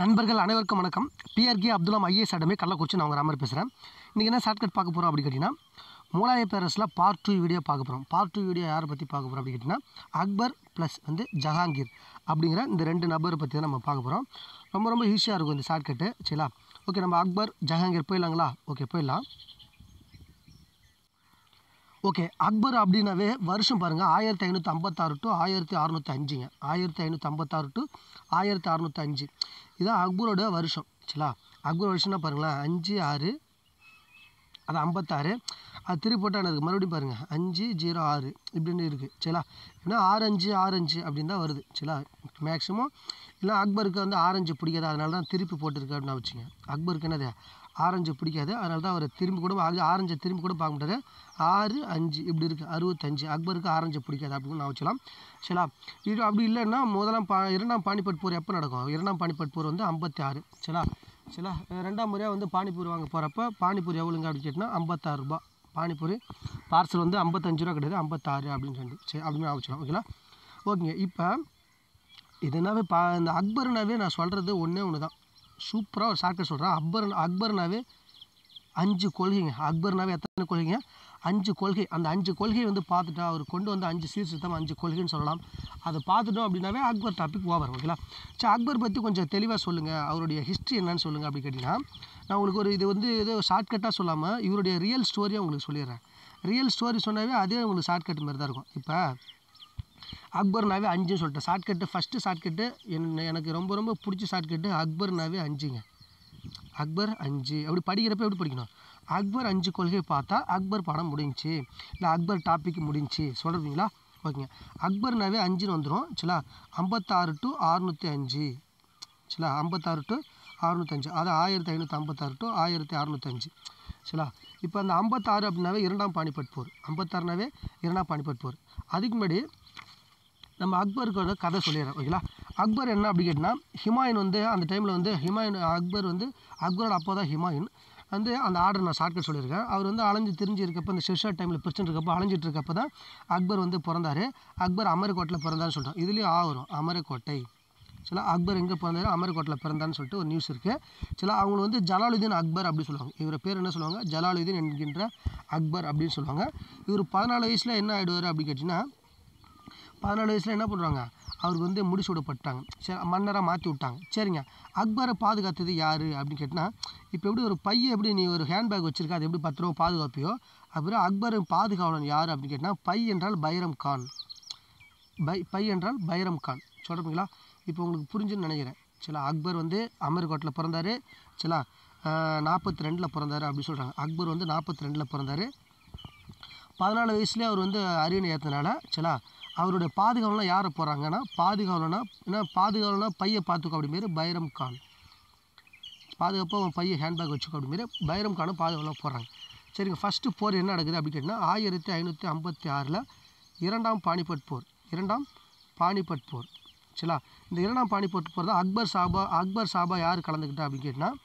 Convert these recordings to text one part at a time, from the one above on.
நண்பர்கள் அனைவருக்கும் வணக்கம் பிஆர்கே அப்துல்லாம் ஐஏஎஸ் அடமே கள்ளக்குறிச்சி நான் உங்கள் ராமர் பேசுகிறேன் இன்றைக்கி என்ன ஷார்ட்கட் பார்க்க போகிறோம் அப்படி கேட்டிங்கன்னா மூலாய பேரரசில் பார்ட் டூ வீடியோ பார்க்க போகிறோம் பார்ட் டூ வீடியோ யாரை பற்றி பார்க்க போகிறோம் அப்படின்னு கேட்டிங்கன்னா அக்பர் ப்ளஸ் வந்து ஜஹாங்கீர் அப்படிங்கிற இந்த ரெண்டு நபரை பற்றி தான் நம்ம பார்க்க போகிறோம் ரொம்ப ரொம்ப ஈஸியாக இருக்கும் இந்த ஷார்ட்கட்டு சரிங்களா ஓகே நம்ம அக்பர் ஜஹாங்கீர் போயிடலாங்களா ஓகே போயிடலாம் ஓகே அக்பர் அப்படின்னாவே வருஷம் பாருங்கள் ஆயிரத்தி ஐநூற்றி ஐம்பத்தாறு டு ஆயிரத்தி அறநூற்றி அஞ்சுங்க ஆயிரத்தி ஐநூற்றி ஐம்பத்தாறு டு ஆயிரத்தி அறநூற்றி அஞ்சு இதுதான் அக்பரோட வருஷம் சரிங்களா அக்பர் வருஷம்னா பாருங்களேன் அஞ்சு ஆறு அது ஐம்பத்தாறு அது திருப்பட்டானதுக்கு மறுபடியும் பாருங்கள் அஞ்சு ஜீரோ ஆறு இப்படின்னு இருக்குது சரிங்களா ஏன்னா ஆரஞ்சு ஆரஞ்சு அப்படின்னு தான் வருது சரிங்களா மேக்ஸிமம் இல்லை அக்பருக்கு வந்து ஆரஞ்சு பிடிக்காது அதனால தான் திருப்பி போட்டிருக்கு அப்படின்னா வச்சுங்க அக்பருக்கு என்னது ஆரஞ்சு பிடிக்காது அதனால தான் அவர் திரும்பி கூட ஆரஞ்சை திரும்பி கூட பார்க்க முடியாது ஆறு அஞ்சு இப்படி இருக்குது அறுபத்தஞ்சு அக்பருக்கு ஆரஞ்சு பிடிக்காது அப்படின்னு நான் வச்சுக்கலாம் சரிங்களா இது அப்படி இல்லைன்னா முதலாம் பா இரண்டாம் பானிபட் போர் எப்போ நடக்கும் இரண்டாம் பானிபட் போர் வந்து ஐம்பத்தி ஆறு சரிங்களா சரிங்களா ரெண்டாம் முறையாக வந்து பானிபூரி வாங்க போகிறப்ப பானிபூரி எவ்வளோங்க அப்படின்னு கேட்டால் ஐம்பத்தாறு ரூபா பானிபூரி பார்சல் வந்து ஐம்பத்தஞ்சு ரூபா கிடையாது ஐம்பத்தாறு அப்படின்னு சொல்லி சரி அப்படின்னு நான் வச்சுக்கலாம் ஓகேங்களா ஓகேங்க இப்போ இதுனாவே பா இந்த அக்பர்னாவே நான் சொல்கிறது ஒன்றே ஒன்று தான் சூப்பராக ஒரு ஷார்ட்கட் சொல்கிறான் அக்பர் அக்பர்னாவே அஞ்சு கொள்கைங்க அக்பர்னாவே எத்தனை கொள்கைங்க அஞ்சு கொள்கை அந்த அஞ்சு கொள்கையை வந்து பார்த்துட்டா அவர் கொண்டு வந்து அஞ்சு சீர்திருத்தம் அஞ்சு கொள்கைன்னு சொல்லலாம் அதை பார்த்துட்டோம் அப்படின்னாவே அக்பர் டாபிக் ஓவர் ஓகேங்களா சரி அக்பர் பற்றி கொஞ்சம் தெளிவாக சொல்லுங்கள் அவருடைய ஹிஸ்ட்ரி என்னன்னு சொல்லுங்கள் அப்படின்னு கேட்டிங்கன்னா நான் உங்களுக்கு ஒரு இது வந்து ஏதோ ஷார்ட்கட்டாக சொல்லாமல் இவருடைய ரியல் ஸ்டோரியாக உங்களுக்கு சொல்லிடுறேன் ரியல் ஸ்டோரி சொன்னாவே அதே உங்களுக்கு ஷார்ட்கட் மாதிரி தான் இருக்கும் இப்போ அக்பர்னாவே அஞ்சுன்னு சொல்லிட்டேன் ஷார்ட்கட்டு ஃபஸ்ட்டு ஷார்ட்கட்டு என்ன எனக்கு ரொம்ப ரொம்ப பிடிச்ச ஷார்ட்கட்டு அக்பர்னாவே அஞ்சுங்க அக்பர் அஞ்சு அப்படி படிக்கிறப்ப எப்படி படிக்கணும் அக்பர் அஞ்சு கொள்கையை பார்த்தா அக்பர் படம் முடிஞ்சிச்சு இல்லை அக்பர் டாபிக் முடிஞ்சு சொல்கிறீங்களா ஓகேங்க அக்பர்னாவே அஞ்சுன்னு வந்துடும் சிலா ஐம்பத்தாறு டு அறுநூற்றி அஞ்சு சிலா ஐம்பத்தாறு டு அறுநூத்தஞ்சு அது ஆயிரத்தி ஐநூற்றி ஐம்பத்தாறு டு ஆயிரத்தி அறுநூத்தஞ்சு சரிங்களா இப்போ அந்த ஐம்பத்தாறு அப்படின்னாவே இரண்டாம் பாணிப்பட் போர் ஐம்பத்தாறுனாவே இரண்டாம் பாணிப்பட் போர் அதுக்கு முன்னாடி நம்ம அக்பருக்கோட கதை சொல்லிடுறோம் ஓகேங்களா அக்பர் என்ன அப்படி கேட்டினா ஹிமாயின் வந்து அந்த டைமில் வந்து ஹிமாயின் அக்பர் வந்து அக்பரோட அப்போ தான் ஹிமாயின் வந்து அந்த ஆர்டர் நான் ஷார்ட்கட் சொல்லியிருக்கேன் அவர் வந்து அலைஞ்சு திரிஞ்சு இருக்கப்போ இந்த ஷிர்ஷா டைமில் பிரச்சனை இருக்கப்போ அலைஞ்சிட்டு இருக்கப்போ தான் அக்பர் வந்து பிறந்தார் அக்பர் அமர்கோட்டில் பிறந்தார்னு சொல்லிட்டோம் இதுலேயும் ஆ வரும் அமர்கோட்டை சில அக்பர் எங்கே பிறந்தாரு அமர்கோட்டில் பிறந்தான்னு சொல்லிட்டு ஒரு நியூஸ் இருக்குது சில அவங்க வந்து ஜலாலுதீன் அக்பர் அப்படின்னு சொல்லுவாங்க இவர் பேர் என்ன சொல்லுவாங்க ஜலாலுதீன் என்கின்ற அக்பர் அப்படின்னு சொல்லுவாங்க இவர் பதினாலு வயசில் என்ன ஆகிடுவார் அப்படின்னு கேட்டிங்கன்னா பதினாலு வயசில் என்ன பண்ணுறாங்க அவருக்கு வந்து முடிசூட பட்டாங்க சரி மன்னராக மாற்றி விட்டாங்க சரிங்க அக்பரை பாதுகாத்தது யார் அப்படின்னு கேட்டால் இப்போ எப்படி ஒரு பையை எப்படி நீ ஒரு ஹேண்ட்பேக் வச்சுருக்க அது எப்படி பத்து ரூபா பாதுகாப்பியோ அப்புறம் அக்பரை பாதுகாவலன் யார் அப்படின்னு கேட்டால் பை என்றால் பைரம் கான் பை பை என்றால் பைரம் கான் சொல்கிறீங்களா இப்போ உங்களுக்கு புரிஞ்சுன்னு நினைக்கிறேன் சில அக்பர் வந்து அமர்கோட்டில் பிறந்தார் சில நாற்பத்தி ரெண்டில் பிறந்தார் அப்படின்னு சொல்கிறாங்க அக்பர் வந்து நாற்பத்தி ரெண்டில் பிறந்தார் பதினாலு வயசுலேயே அவர் வந்து அரியணை ஏற்றினால சில அவருடைய பாதுகாவலாம் யாரை போகிறாங்கன்னா பாதுகாவலனா ஏன்னா பாதுகாவலனா பையை பார்த்துக்கோ அப்படிமாரி பைரம் கான் பாதுகாப்பாக அவன் பையன் ஹேண்ட்பேக் வச்சுக்கோ அப்படிமாரி பைரம் கானும் பாதுகாவலாக போகிறாங்க சரிங்க ஃபஸ்ட்டு போர் என்ன நடக்குது அப்படின்னு கேட்டிங்கன்னா ஆயிரத்தி ஐநூற்றி ஐம்பத்தி ஆறில் இரண்டாம் பானிபட் போர் இரண்டாம் பானிபட் போர் சரிங்களா இந்த இரண்டாம் பானிபட் போர் தான் அக்பர் சாபா அக்பர் சாபா யார் கலந்துக்கிட்டா அப்படின்னு கேட்டால்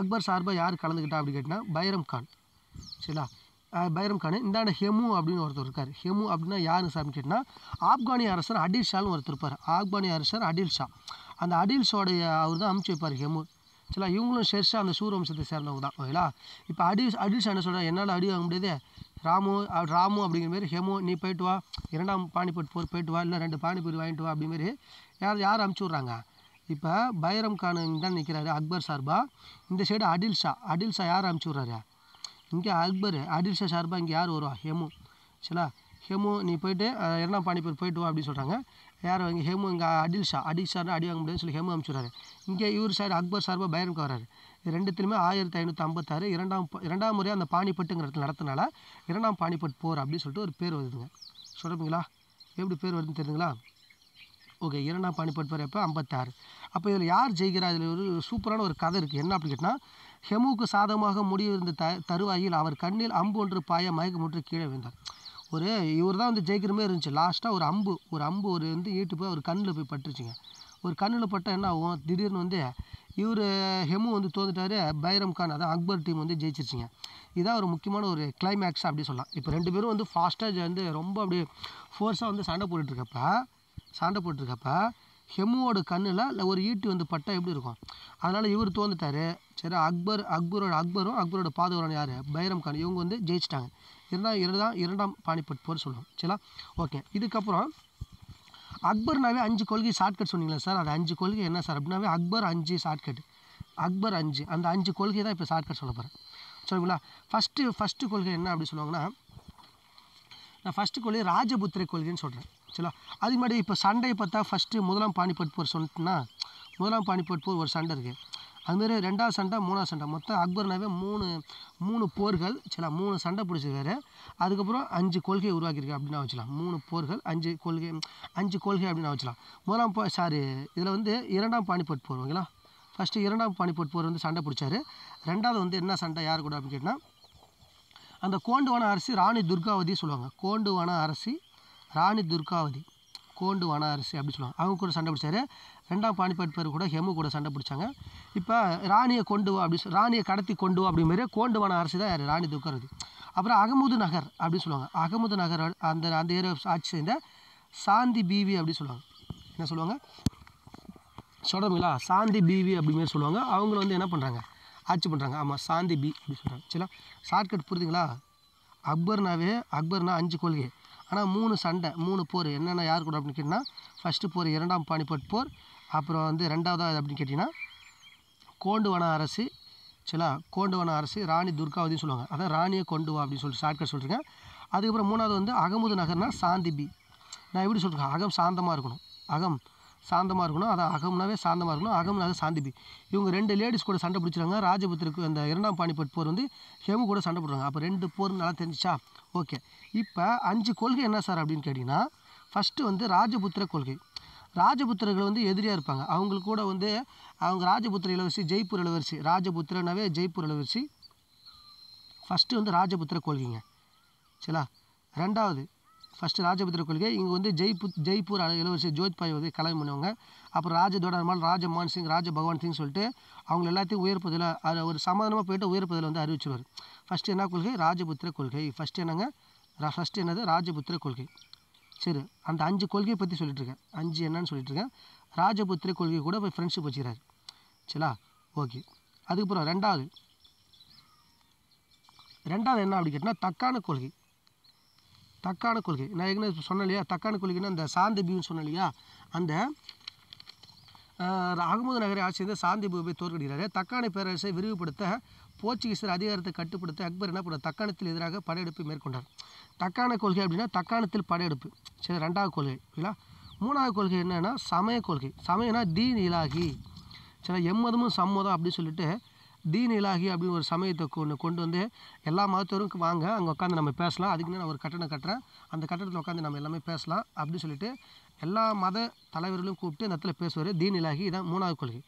அக்பர் சார்பாக யார் கலந்துக்கிட்டா அப்படின்னு கேட்டால் பைரம் கான் சரிங்களா பைரம் கானு இந்தாண்ட ஹெமு அப்படின்னு ஒருத்தர் இருக்கார் ஹெமு அப்படின்னா யார் சாமி கேட்டால் ஆப்கானிய அரசர் அடில் ஷான்னு ஒருத்தர் இருப்பார் ஆப்கானிய அரசர் அடில் ஷா அந்த அடில் ஷோடைய அவர் தான் அமுச்சு வைப்பார் ஹெமு சில இவங்களும் ஷெர்ஷா அந்த வம்சத்தை சேர்ந்தவங்க தான் ஓகேங்களா இப்போ அடி அடில் ஷா என்ன சொல்கிறார் என்னால் அடி வாங்க முடியாது ராமு ராமு அப்படிங்கிற மாரி ஹெமு நீ போயிட்டு வா இரண்டாம் பானிபட் போர் போயிட்டு வா இல்லை ரெண்டு பானிபூரி வாங்கிட்டு வா அப்படிமாரி யார் யார் அமுச்சு விட்றாங்க இப்போ பைரம் கான் தான் நிற்கிறாரு அக்பர் சார்பா இந்த சைடு அடில் ஷா அடில் ஷா யார் அமுச்சு விட்றாரு இங்கே அக்பர் அடிர்ஷா சார்பாக இங்கே யார் வருவா ஹேமு சரிங்களா ஹேமு நீ போயிட்டு எர்ணா பாணிப்பூர் போய்ட்டு வா அப்படின்னு சொல்கிறாங்க யார் இங்கே ஹேமு இங்கே அடில் ஷா ஷார்னு அடி வாங்க முடியாதுன்னு சொல்லி ஹேமு அனுப்பிச்சுறாரு இங்கே இவர் சார் அக்பர் சார்பாக பைரம்க்கு வராரு ரெண்டுத்திலுமே ஆயிரத்தி ஐநூற்றி ஐம்பத்தாறு இரண்டாம் இரண்டாம் முறையாக அந்த பாணிப்பட்டுங்கிற இடத்துல நடத்தினால இரண்டாம் பாணிப்பட் போர் அப்படின்னு சொல்லிட்டு ஒரு பேர் வருதுங்க சொல்கிறீங்களா எப்படி பேர் வருதுன்னு தெரியுதுங்களா ஓகே இரண்டாம் பாணிப்பட் போர் எப்போ ஐம்பத்தாறு அப்போ இதில் யார் ஜெயிக்கிறா இதில் ஒரு சூப்பரான ஒரு கதை இருக்குது என்ன அப்படி கேட்டால் ஹெமுவுக்கு சாதகமாக முடிவிருந்த த தருவாயில் அவர் கண்ணில் அம்பு ஒன்று பாய மயக்கமுற்று கீழே விழுந்தார் ஒரு இவர் தான் வந்து ஜெயிக்கிற மாதிரி இருந்துச்சு லாஸ்ட்டாக ஒரு அம்பு ஒரு அம்பு ஒரு வந்து ஈட்டு போய் அவர் கண்ணில் போய் பட்டுருச்சுங்க ஒரு கண்ணில் பட்டால் என்ன ஆகும் திடீர்னு வந்து இவர் ஹெமு வந்து தோந்துட்டார் பைரம் கான் அதான் அக்பர் டீம் வந்து ஜெயிச்சிருச்சுங்க இதான் ஒரு முக்கியமான ஒரு கிளைமேக்ஸ் அப்படி சொல்லலாம் இப்போ ரெண்டு பேரும் வந்து ஃபாஸ்ட்டாக வந்து ரொம்ப அப்படியே ஃபோர்ஸாக வந்து சண்டை போட்டுட்ருக்கப்ப சண்டை போட்டுருக்கப்போ ஹெமுவோட கண்ணில் இல்லை ஒரு ஈட்டி வந்து பட்டா எப்படி இருக்கும் அதனால் இவர் தோந்துட்டார் சரி அக்பர் அக்பரோட அக்பரும் அக்பரோட பாதுகாவலன் யார் பைரம் கான் இவங்க வந்து ஜெயிச்சிட்டாங்க இருந்தால் இரண்டாம் இரண்டாம் பாணிப்பட் போர் சொல்லுவோம் சரிங்களா ஓகே இதுக்கப்புறம் அக்பர்னாவே அஞ்சு கொள்கை ஷார்ட்கட் சொன்னீங்களா சார் அது அஞ்சு கொள்கை என்ன சார் அப்படின்னாவே அக்பர் அஞ்சு ஷார்ட்கட் அக்பர் அஞ்சு அந்த அஞ்சு கொள்கை தான் இப்போ ஷார்ட்கட் சொல்ல போகிறேன் சரிங்களா ஃபஸ்ட்டு ஃபஸ்ட்டு கொள்கை என்ன அப்படின்னு சொல்லுவாங்கன்னா நான் ஃபஸ்ட்டு கொள்கை ராஜபுத்திர கொள்கைன்னு சொல்கிறேன் ஆக்சுவலாக அதுக்கு முன்னாடி இப்போ சண்டை பார்த்தா ஃபஸ்ட்டு முதலாம் பானிபட் போர் சொன்னா முதலாம் பானிபட் போர் ஒரு சண்டை இருக்குது அதுமாரி ரெண்டாவது சண்டை மூணாவது சண்டை மொத்தம் அக்பர்னாவே மூணு மூணு போர்கள் சில மூணு சண்டை பிடிச்சிருக்காரு அதுக்கப்புறம் அஞ்சு கொள்கை உருவாக்கியிருக்கு அப்படின்னு வச்சுக்கலாம் மூணு போர்கள் அஞ்சு கொள்கை அஞ்சு கொள்கை அப்படின்னு வச்சுக்கலாம் முதலாம் போ சாரி இதில் வந்து இரண்டாம் பானிபட் போர் ஓகேங்களா ஃபஸ்ட்டு இரண்டாம் பானிபட் போர் வந்து சண்டை பிடிச்சாரு ரெண்டாவது வந்து என்ன சண்டை யார் கூட அப்படின்னு கேட்டால் அந்த கோண்டுவான அரசி ராணி துர்காவதி சொல்லுவாங்க கோண்டுவான அரசி ராணி துர்காவதி கோண்டு வனாரசி அப்படின்னு சொல்லுவாங்க அவங்க கூட சண்டை பிடிச்சாரு ரெண்டாம் பாணிப்பாட் பேர் கூட ஹெமு கூட சண்டை பிடிச்சாங்க இப்போ ராணியை கொண்டு வா அப்படின்னு ராணியை கடத்தி கொண்டு வா அப்படிங்கிற கோண்டு வன அரசு தான் யார் ராணி துர்காவதி அப்புறம் அகமுது நகர் அப்படின்னு சொல்லுவாங்க அகமுது நகர் அந்த அந்த ஏரியா ஆட்சி சேர்ந்த சாந்தி பீவி அப்படின்னு சொல்லுவாங்க என்ன சொல்லுவாங்க சொல்கிறீங்களா சாந்தி பீவி அப்படிங்கிற சொல்லுவாங்க அவங்க வந்து என்ன பண்ணுறாங்க ஆட்சி பண்ணுறாங்க ஆமாம் சாந்தி பி அப்படின்னு சொல்கிறாங்க சரிங்களா ஷார்ட்கட் புரியுதுங்களா அக்பர்னாவே அக்பர்னா அஞ்சு கொள்கை ஆனால் மூணு சண்டை மூணு போர் என்னென்ன யார் கூட அப்படின்னு கேட்டிங்கன்னா ஃபஸ்ட்டு போர் இரண்டாம் பானிபட் போர் அப்புறம் வந்து ரெண்டாவதாக அப்படின்னு கேட்டிங்கன்னா கோண்டுவன அரசு சரிங்களா கோண்டுவன அரசு ராணி துர்காவதின்னு சொல்லுவாங்க அதான் ராணியை கொண்டு வா அப்படின்னு சொல்லிட்டு ஷார்ட்கட் சொல்லிட்டுருக்கேன் அதுக்கப்புறம் மூணாவது வந்து அகமது நகர்னால் சாந்திபி நான் எப்படி சொல்கிறேன் அகம் சாந்தமாக இருக்கணும் அகம் சாந்தமாக இருக்கணும் அதான் அகம்னாவே சாந்தமாக இருக்கணும் அகம்னாவே சாந்திபி இவங்க ரெண்டு லேடிஸ் கூட சண்டை பிடிச்சிருக்காங்க ராஜபுத்திரக்கு அந்த இரண்டாம் பாணிபட் போர் வந்து ஹெமு கூட சண்டை போடுறாங்க அப்போ ரெண்டு போர் நல்லா தெரிஞ்சிச்சா ஓகே இப்போ அஞ்சு கொள்கை என்ன சார் அப்படின்னு கேட்டிங்கன்னா ஃபஸ்ட்டு வந்து ராஜபுத்திர கொள்கை ராஜபுத்திரர்கள் வந்து எதிரியாக இருப்பாங்க அவங்களுக்கு கூட வந்து அவங்க ராஜபுத்திர இளவரசி ஜெய்ப்பூர் இளவரசி ராஜபுத்திரனாவே ஜெய்ப்பூர் இளவரசி ஃபஸ்ட்டு வந்து ராஜபுத்திர கொள்கைங்க சரிங்களா ரெண்டாவது ஃபஸ்ட்டு ராஜபுத்திர கொள்கை இங்கே வந்து ஜெய்பு ஜெய்ப்பூர் இளவரசி ஜோத்பாய் வந்து கலவை பண்ணுவாங்க அப்புறம் ராஜ தோடர்மால் ராஜ மோகன் சிங் ராஜ பகவான் சிங் சொல்லிட்டு அவங்க எல்லாத்தையும் உயர் பதவியில் அது ஒரு சமாதானமாக போய்ட்டு உயர் பதவியில் வந்து அறிவிச்சிருவார் ஃபஸ்ட்டு என்ன கொள்கை ராஜபுத்திர கொள்கை ஃபஸ்ட்டு என்னங்க ரா ஃபஸ்ட்டு என்னது ராஜபுத்திர கொள்கை சரி அந்த அஞ்சு கொள்கையை பற்றி சொல்லிட்டுருக்கேன் அஞ்சு என்னன்னு சொல்லிட்டுருக்கேன் ராஜபுத்திர கொள்கை கூட போய் ஃப்ரெண்ட்ஷிப் வச்சுக்கிறாரு சரிங்களா ஓகே அதுக்கப்புறம் ரெண்டாவது ரெண்டாவது என்ன அப்படி கேட்டால் தக்கான கொள்கை தக்கான கொள்கை நான் ஏற்கனவே சொன்னேன் இல்லையா தக்கான கொள்கைன்னா அந்த சாந்தி பியூன்னு சொன்னேன் இல்லையா அந்த அகமது நகரை ஆட்சி வந்து சாந்தி பூவை தோற்கடிக்கிறாரு தக்காணி பேரரசை விரிவுபடுத்த போர்ச்சுகீசர் அதிகாரத்தை கட்டுப்படுத்த அக்பர் என்ன பண்ணார் தக்காணத்தில் எதிராக படையெடுப்பு மேற்கொண்டார் தக்காண கொள்கை அப்படின்னா தக்காணத்தில் படையெடுப்பு சரி ரெண்டாவது கொள்கை இல்லைங்களா மூணாவது கொள்கை என்னென்னா சமய கொள்கை சமயம்னா தீன் இலாகி சரி எம்மதமும் சம்மதம் அப்படின்னு சொல்லிட்டு தீன் இலாகி அப்படின்னு ஒரு சமயத்தை கொண்டு கொண்டு வந்து எல்லா மதத்தவரும் வாங்க அங்கே உட்காந்து நம்ம பேசலாம் அதுக்குன்னு நான் ஒரு கட்டணம் கட்டுறேன் அந்த கட்டணத்தில் உட்காந்து நம்ம எல்லாமே பேசலாம் அப்படின்னு சொல்லிட்டு எல்லா மத தலைவர்களும் கூப்பிட்டு இந்த இடத்துல பேசுவார் தீன் இலாகி இதான் மூணாவது கொள்கை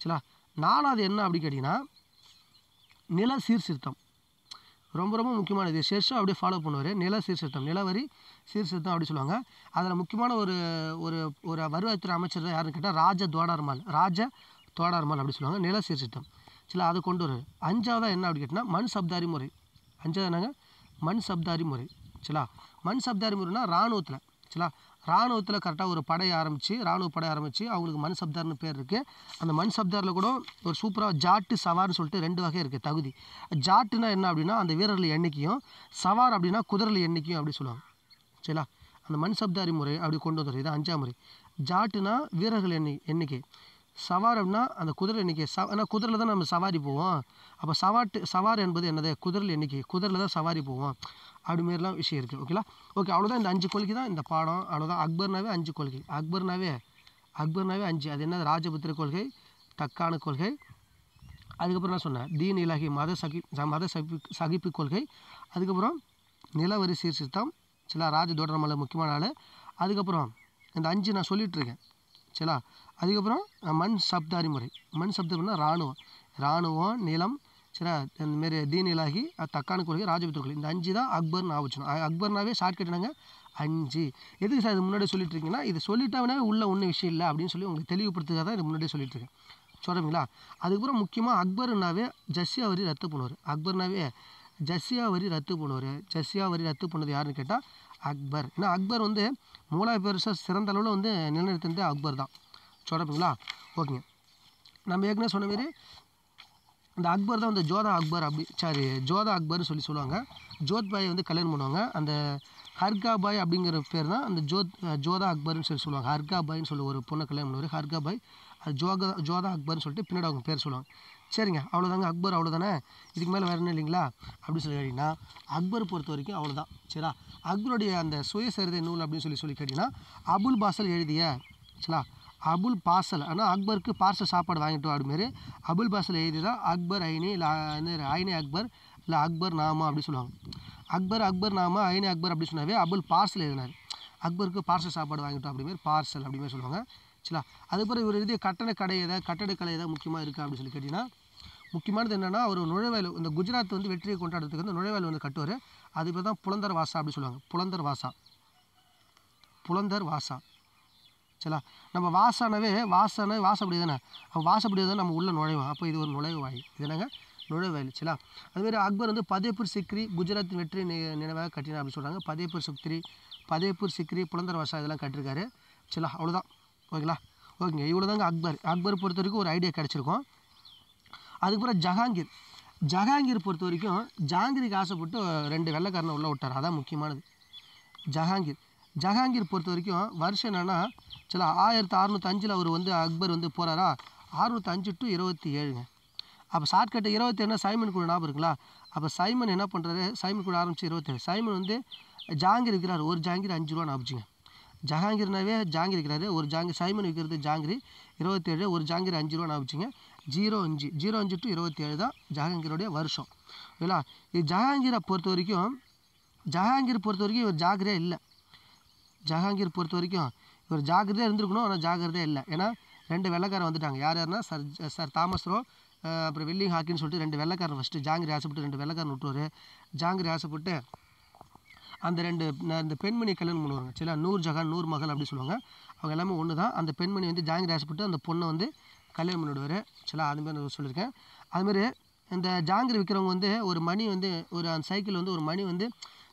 சரிங்களா நாலாவது என்ன அப்படின்னு கேட்டிங்கன்னா நில சீர்திருத்தம் ரொம்ப ரொம்ப முக்கியமானது ஷெர்ஷா அப்படியே ஃபாலோ பண்ணுவார் நில சீர்திருத்தம் நிலவரி சீர்திருத்தம் அப்படி சொல்லுவாங்க அதில் முக்கியமான ஒரு ஒரு ஒரு வருவாய்த்துறை அமைச்சர் யாருன்னு கேட்டால் ராஜ தோடார்மால் ராஜ தோடார்மால் அப்படி சொல்லுவாங்க நில சீர்திருத்தம் சில அதை கொண்டு வர அஞ்சாவதாக என்ன அப்படின்னு கேட்டிங்கன்னா மண் சப்தாரி முறை அஞ்சாவது என்னங்க மண் சப்தாரி முறை சிலா மண் சப்தாரி முறைனா இராணுவத்தில் சிலா இராணுவத்தில் கரெக்டாக ஒரு படை ஆரம்பித்து இராணுவ படை ஆரம்பித்து அவங்களுக்கு மண் சப்தார்னு பேர் இருக்குது அந்த மண் சப்தாரில் கூட ஒரு சூப்பராக ஜாட்டு சவார்னு சொல்லிட்டு ரெண்டு வகை இருக்குது தகுதி ஜாட்டுனா என்ன அப்படின்னா அந்த வீரர்கள் எண்ணிக்கையும் சவார் அப்படின்னா குதிரைகள் எண்ணிக்கையும் அப்படி சொல்லுவாங்க சரிங்களா அந்த மண் சப்தாரி முறை அப்படி கொண்டு வந்துடுறது இது அஞ்சாம் முறை ஜாட்டுனா வீரர்கள் எண்ணி எண்ணிக்கை சவாரம்னா அந்த குதிரை எண்ணிக்கை ச ஆனால் குதிரில் தான் நம்ம சவாரி போவோம் அப்போ சவாட்டு சவார் என்பது என்னது குதிரையில் எண்ணிக்கை குதிரில் தான் சவாரி போவோம் அப்படிமாரிலாம் மாரிலாம் விஷயம் இருக்குது ஓகேங்களா ஓகே அவ்வளோதான் இந்த அஞ்சு கொள்கை தான் இந்த பாடம் அவ்வளோதான் அக்பர்னாவே அஞ்சு கொள்கை அக்பர்னாவே அக்பர்னாவே அஞ்சு அது என்ன ராஜபுத்திர கொள்கை தக்கான கொள்கை அதுக்கப்புறம் நான் சொன்னேன் தீன் இலகி மத சகி மத சகிப்பு சகிப்பு கொள்கை அதுக்கப்புறம் நிலவரி சீர்திருத்தம் சில ராஜ தொடர்மலை முக்கியமான ஆள் அதுக்கப்புறம் இந்த அஞ்சு நான் சொல்லிகிட்ருக்கேன் சரிங்களா அதுக்கப்புறம் மண் சப்தாரி முறை மண் சப்தாரினா ராணுவம் ராணுவம் நிலம் சரியா இந்தமாரி தீன் இலாஹி தக்கான கொள்கை ராஜபுத்திர கொள்கை இந்த அஞ்சு தான் அக்பர்னு ஆவச்சணும் அக்பர்னாவே ஷார்ட்கட் என்னங்க அஞ்சு எதுக்கு சார் இது முன்னாடியே இருக்கீங்கன்னா இது சொல்லிட்டாவே உள்ள ஒன்றும் விஷயம் இல்லை அப்படின்னு சொல்லி உங்களுக்கு தெளிவுபடுத்துக்காக தான் இது முன்னாடியே சொல்லிட்டுருக்கேன் சொல்கிறீங்களா அதுக்கப்புறம் முக்கியமாக அக்பர்னாவே ஜஸ்ஸியா வரி ரத்து பண்ணுவார் அக்பர்னாவே ஜஸ்ஸியா வரி ரத்து பண்ணுவார் ஜஸ்ஸியா வரி ரத்து பண்ணது யாருன்னு கேட்டால் அக்பர் ஏன்னா அக்பர் வந்து மூலாய் பெருசாக சிறந்த அளவில் வந்து நிலநிறுத்தினதே அக்பர் தான் சொடப்புங்களா ஓகேங்க நம்ம ஏற்கனவே சொன்ன மாரி இந்த அக்பர் தான் வந்து ஜோதா அக்பர் அப்படி சாரி ஜோதா அக்பர்னு சொல்லி சொல்லுவாங்க ஜோத் பாயை வந்து கல்யாணம் பண்ணுவாங்க அந்த ஹர்கா பாய் அப்படிங்கிற பேர் தான் அந்த ஜோத் ஜோதா அக்பர்னு சொல்லி சொல்லுவாங்க ஹர்கா பாய்னு சொல்லி ஒரு பொண்ணை கல்யாணம் பண்ணுவார் ஹர்கா பாய் அது ஜோகா ஜோதா அக்பர்னு சொல்லிட்டு பின்னாடி அவங்க பேர் சொல்லுவாங்க சரிங்க அவ்வளோதாங்க அக்பர் அவ்வளோதானே இதுக்கு மேலே வேறு என்ன இல்லைங்களா அப்படின்னு சொல்லி கேட்டிங்கன்னா அக்பர் பொறுத்த வரைக்கும் அவ்வளோதான் சரியா அக்பருடைய அந்த சுயசரிதை நூல் அப்படின்னு சொல்லி சொல்லி கேட்டிங்கன்னா அபுல் பாசல் எழுதிய சரிங்களா அபுல் பாசல் ஆனால் அக்பருக்கு பார்சல் சாப்பாடு வாங்கிட்டு வா மாரி அபுல் பாசல் எழுதி தான் அக்பர் ஐனி இல்லை ஐனி அக்பர் இல்லை அக்பர் நாமா அப்படி சொல்லுவாங்க அக்பர் அக்பர் நாமா ஐனி அக்பர் அப்படி சொன்னாவே அபுல் பார்சல் எழுதினார் அக்பருக்கு பார்சல் சாப்பாடு வாங்கிட்டு அப்படி மாரி பார்சல் அப்படி மாதிரி சொல்லுவாங்க சரிங்களா அதுக்கப்புறம் இவர் எழுதிய கடை எதாவது கட்டடக்கலை எதாவது முக்கியமாக இருக்குது அப்படின்னு சொல்லி கேட்டிங்கன்னா முக்கியமானது என்னென்னா அவர் நுழைவாயில் இந்த குஜராத் வந்து வெற்றியை கொண்டாடுறதுக்கு வந்து நுழைவாயில் வந்து கட்டுவார் அது தான் புலந்தர் வாசா அப்படின்னு சொல்லுவாங்க புலந்தர் வாசா புலந்தர் வாசா சரிங்களா நம்ம வாசனவே வாசனை வாசப்படி தானே அப்போ வாசப்படி தான் நம்ம உள்ளே நுழைவோம் அப்போ இது ஒரு நுழைவாய் இது என்னங்க வாயில் சரிங்களா அதுமாதிரி அக்பர் வந்து பதேப்பூர் சிக்ரி குஜராத் வெற்றி நினைவாக கட்டினார் அப்படின்னு சொல்கிறாங்க பதேப்பூர் சுக்ரி பதேப்பூர் சிக்ரி புலந்தர் வாசா இதெல்லாம் கட்டிருக்காரு சரிங்களா அவ்வளோதான் ஓகேங்களா ஓகேங்க இவ்வளோதாங்க அக்பர் அக்பர் பொறுத்த வரைக்கும் ஒரு ஐடியா கிடச்சிருக்கும் அதுக்கப்புறம் ஜஹாங்கீர் ஜஹாங்கீர் பொறுத்த வரைக்கும் ஜஹாங்கீருக்கு ஆசைப்பட்டு ரெண்டு வெள்ளைக்காரனை உள்ளே விட்டார் அதான் முக்கியமானது ஜஹாங்கீர் ஜஹாங்கீர் பொறுத்த வரைக்கும் வருஷம் என்னென்னா சில ஆயிரத்தி அறநூற்றஞ்சில் அவர் வந்து அக்பர் வந்து போகிறாரா அறுநூத்தஞ்சு டு இருபத்தி ஏழுங்க அப்போ ஷார்ட்கட்டு இருபத்தி ஏழு சைமன் கூட ஞாபகம் இருக்குங்களா அப்போ சைமன் என்ன பண்ணுறாரு சைமன் கூட ஆரம்பிச்சு இருபத்தேழு சைமன் வந்து ஜாங்கிர் இருக்கிறார் ஒரு ஜாங்கிர் அஞ்சு ரூபா ஞாபகம் ஜஹாங்கீர்னாவே ஜாங்கிர் இருக்கிறாரு ஒரு ஜாங்கிர் சைமன் விற்கிறது ஜாங்கிரி இருபத்தேழு ஒரு ஜாங்கிர் அஞ்சு ரூபா ஞாபகம் ஜீரோ அஞ்சு ஜீரோ அஞ்சு டு இருபத்தேழு தான் ஜஹாங்கீருடைய வருஷம் ஓகேங்களா இது ஜஹாங்கீரை பொறுத்த வரைக்கும் ஜஹாங்கீர் பொறுத்த வரைக்கும் இவர் ஜாகிரியாக இல்லை ஜஹாங்கீர் பொறுத்த வரைக்கும் இவர் ஜாகிரதையாக இருந்திருக்கணும் ஆனால் ஜாகிரதையாக இல்லை ஏன்னா ரெண்டு வெள்ளைக்காரன் வந்துட்டாங்க யார் யாருன்னா சர் சார் தாமஸ் ரோ அப்புறம் வெல்லிங் ஹாக்கின்னு சொல்லிட்டு ரெண்டு வெள்ளைக்காரன் ஃபஸ்ட்டு ஜாங்கிரி ஆசைப்பட்டு ரெண்டு வெள்ளக்காரன் விட்டுவார் ஜாங்கிரி ஆசைப்பட்டு அந்த ரெண்டு அந்த பெண்மணி கல்யாணம் பண்ணுவாங்க சில நூறு ஜகான் நூறு மகள் அப்படின்னு சொல்லுவாங்க அவங்க எல்லாமே ஒன்று தான் அந்த பெண்மணி வந்து ஜாங்கிரி ஆசைப்பட்டு அந்த பொண்ணை வந்து கல்யாணம் பண்ணிவிடுவார் சில அதுமாரி நான் சொல்லியிருக்கேன் அதுமாரி இந்த ஜாங்கிரி விற்கிறவங்க வந்து ஒரு மணி வந்து ஒரு அந்த சைக்கிள் வந்து ஒரு மணி வந்து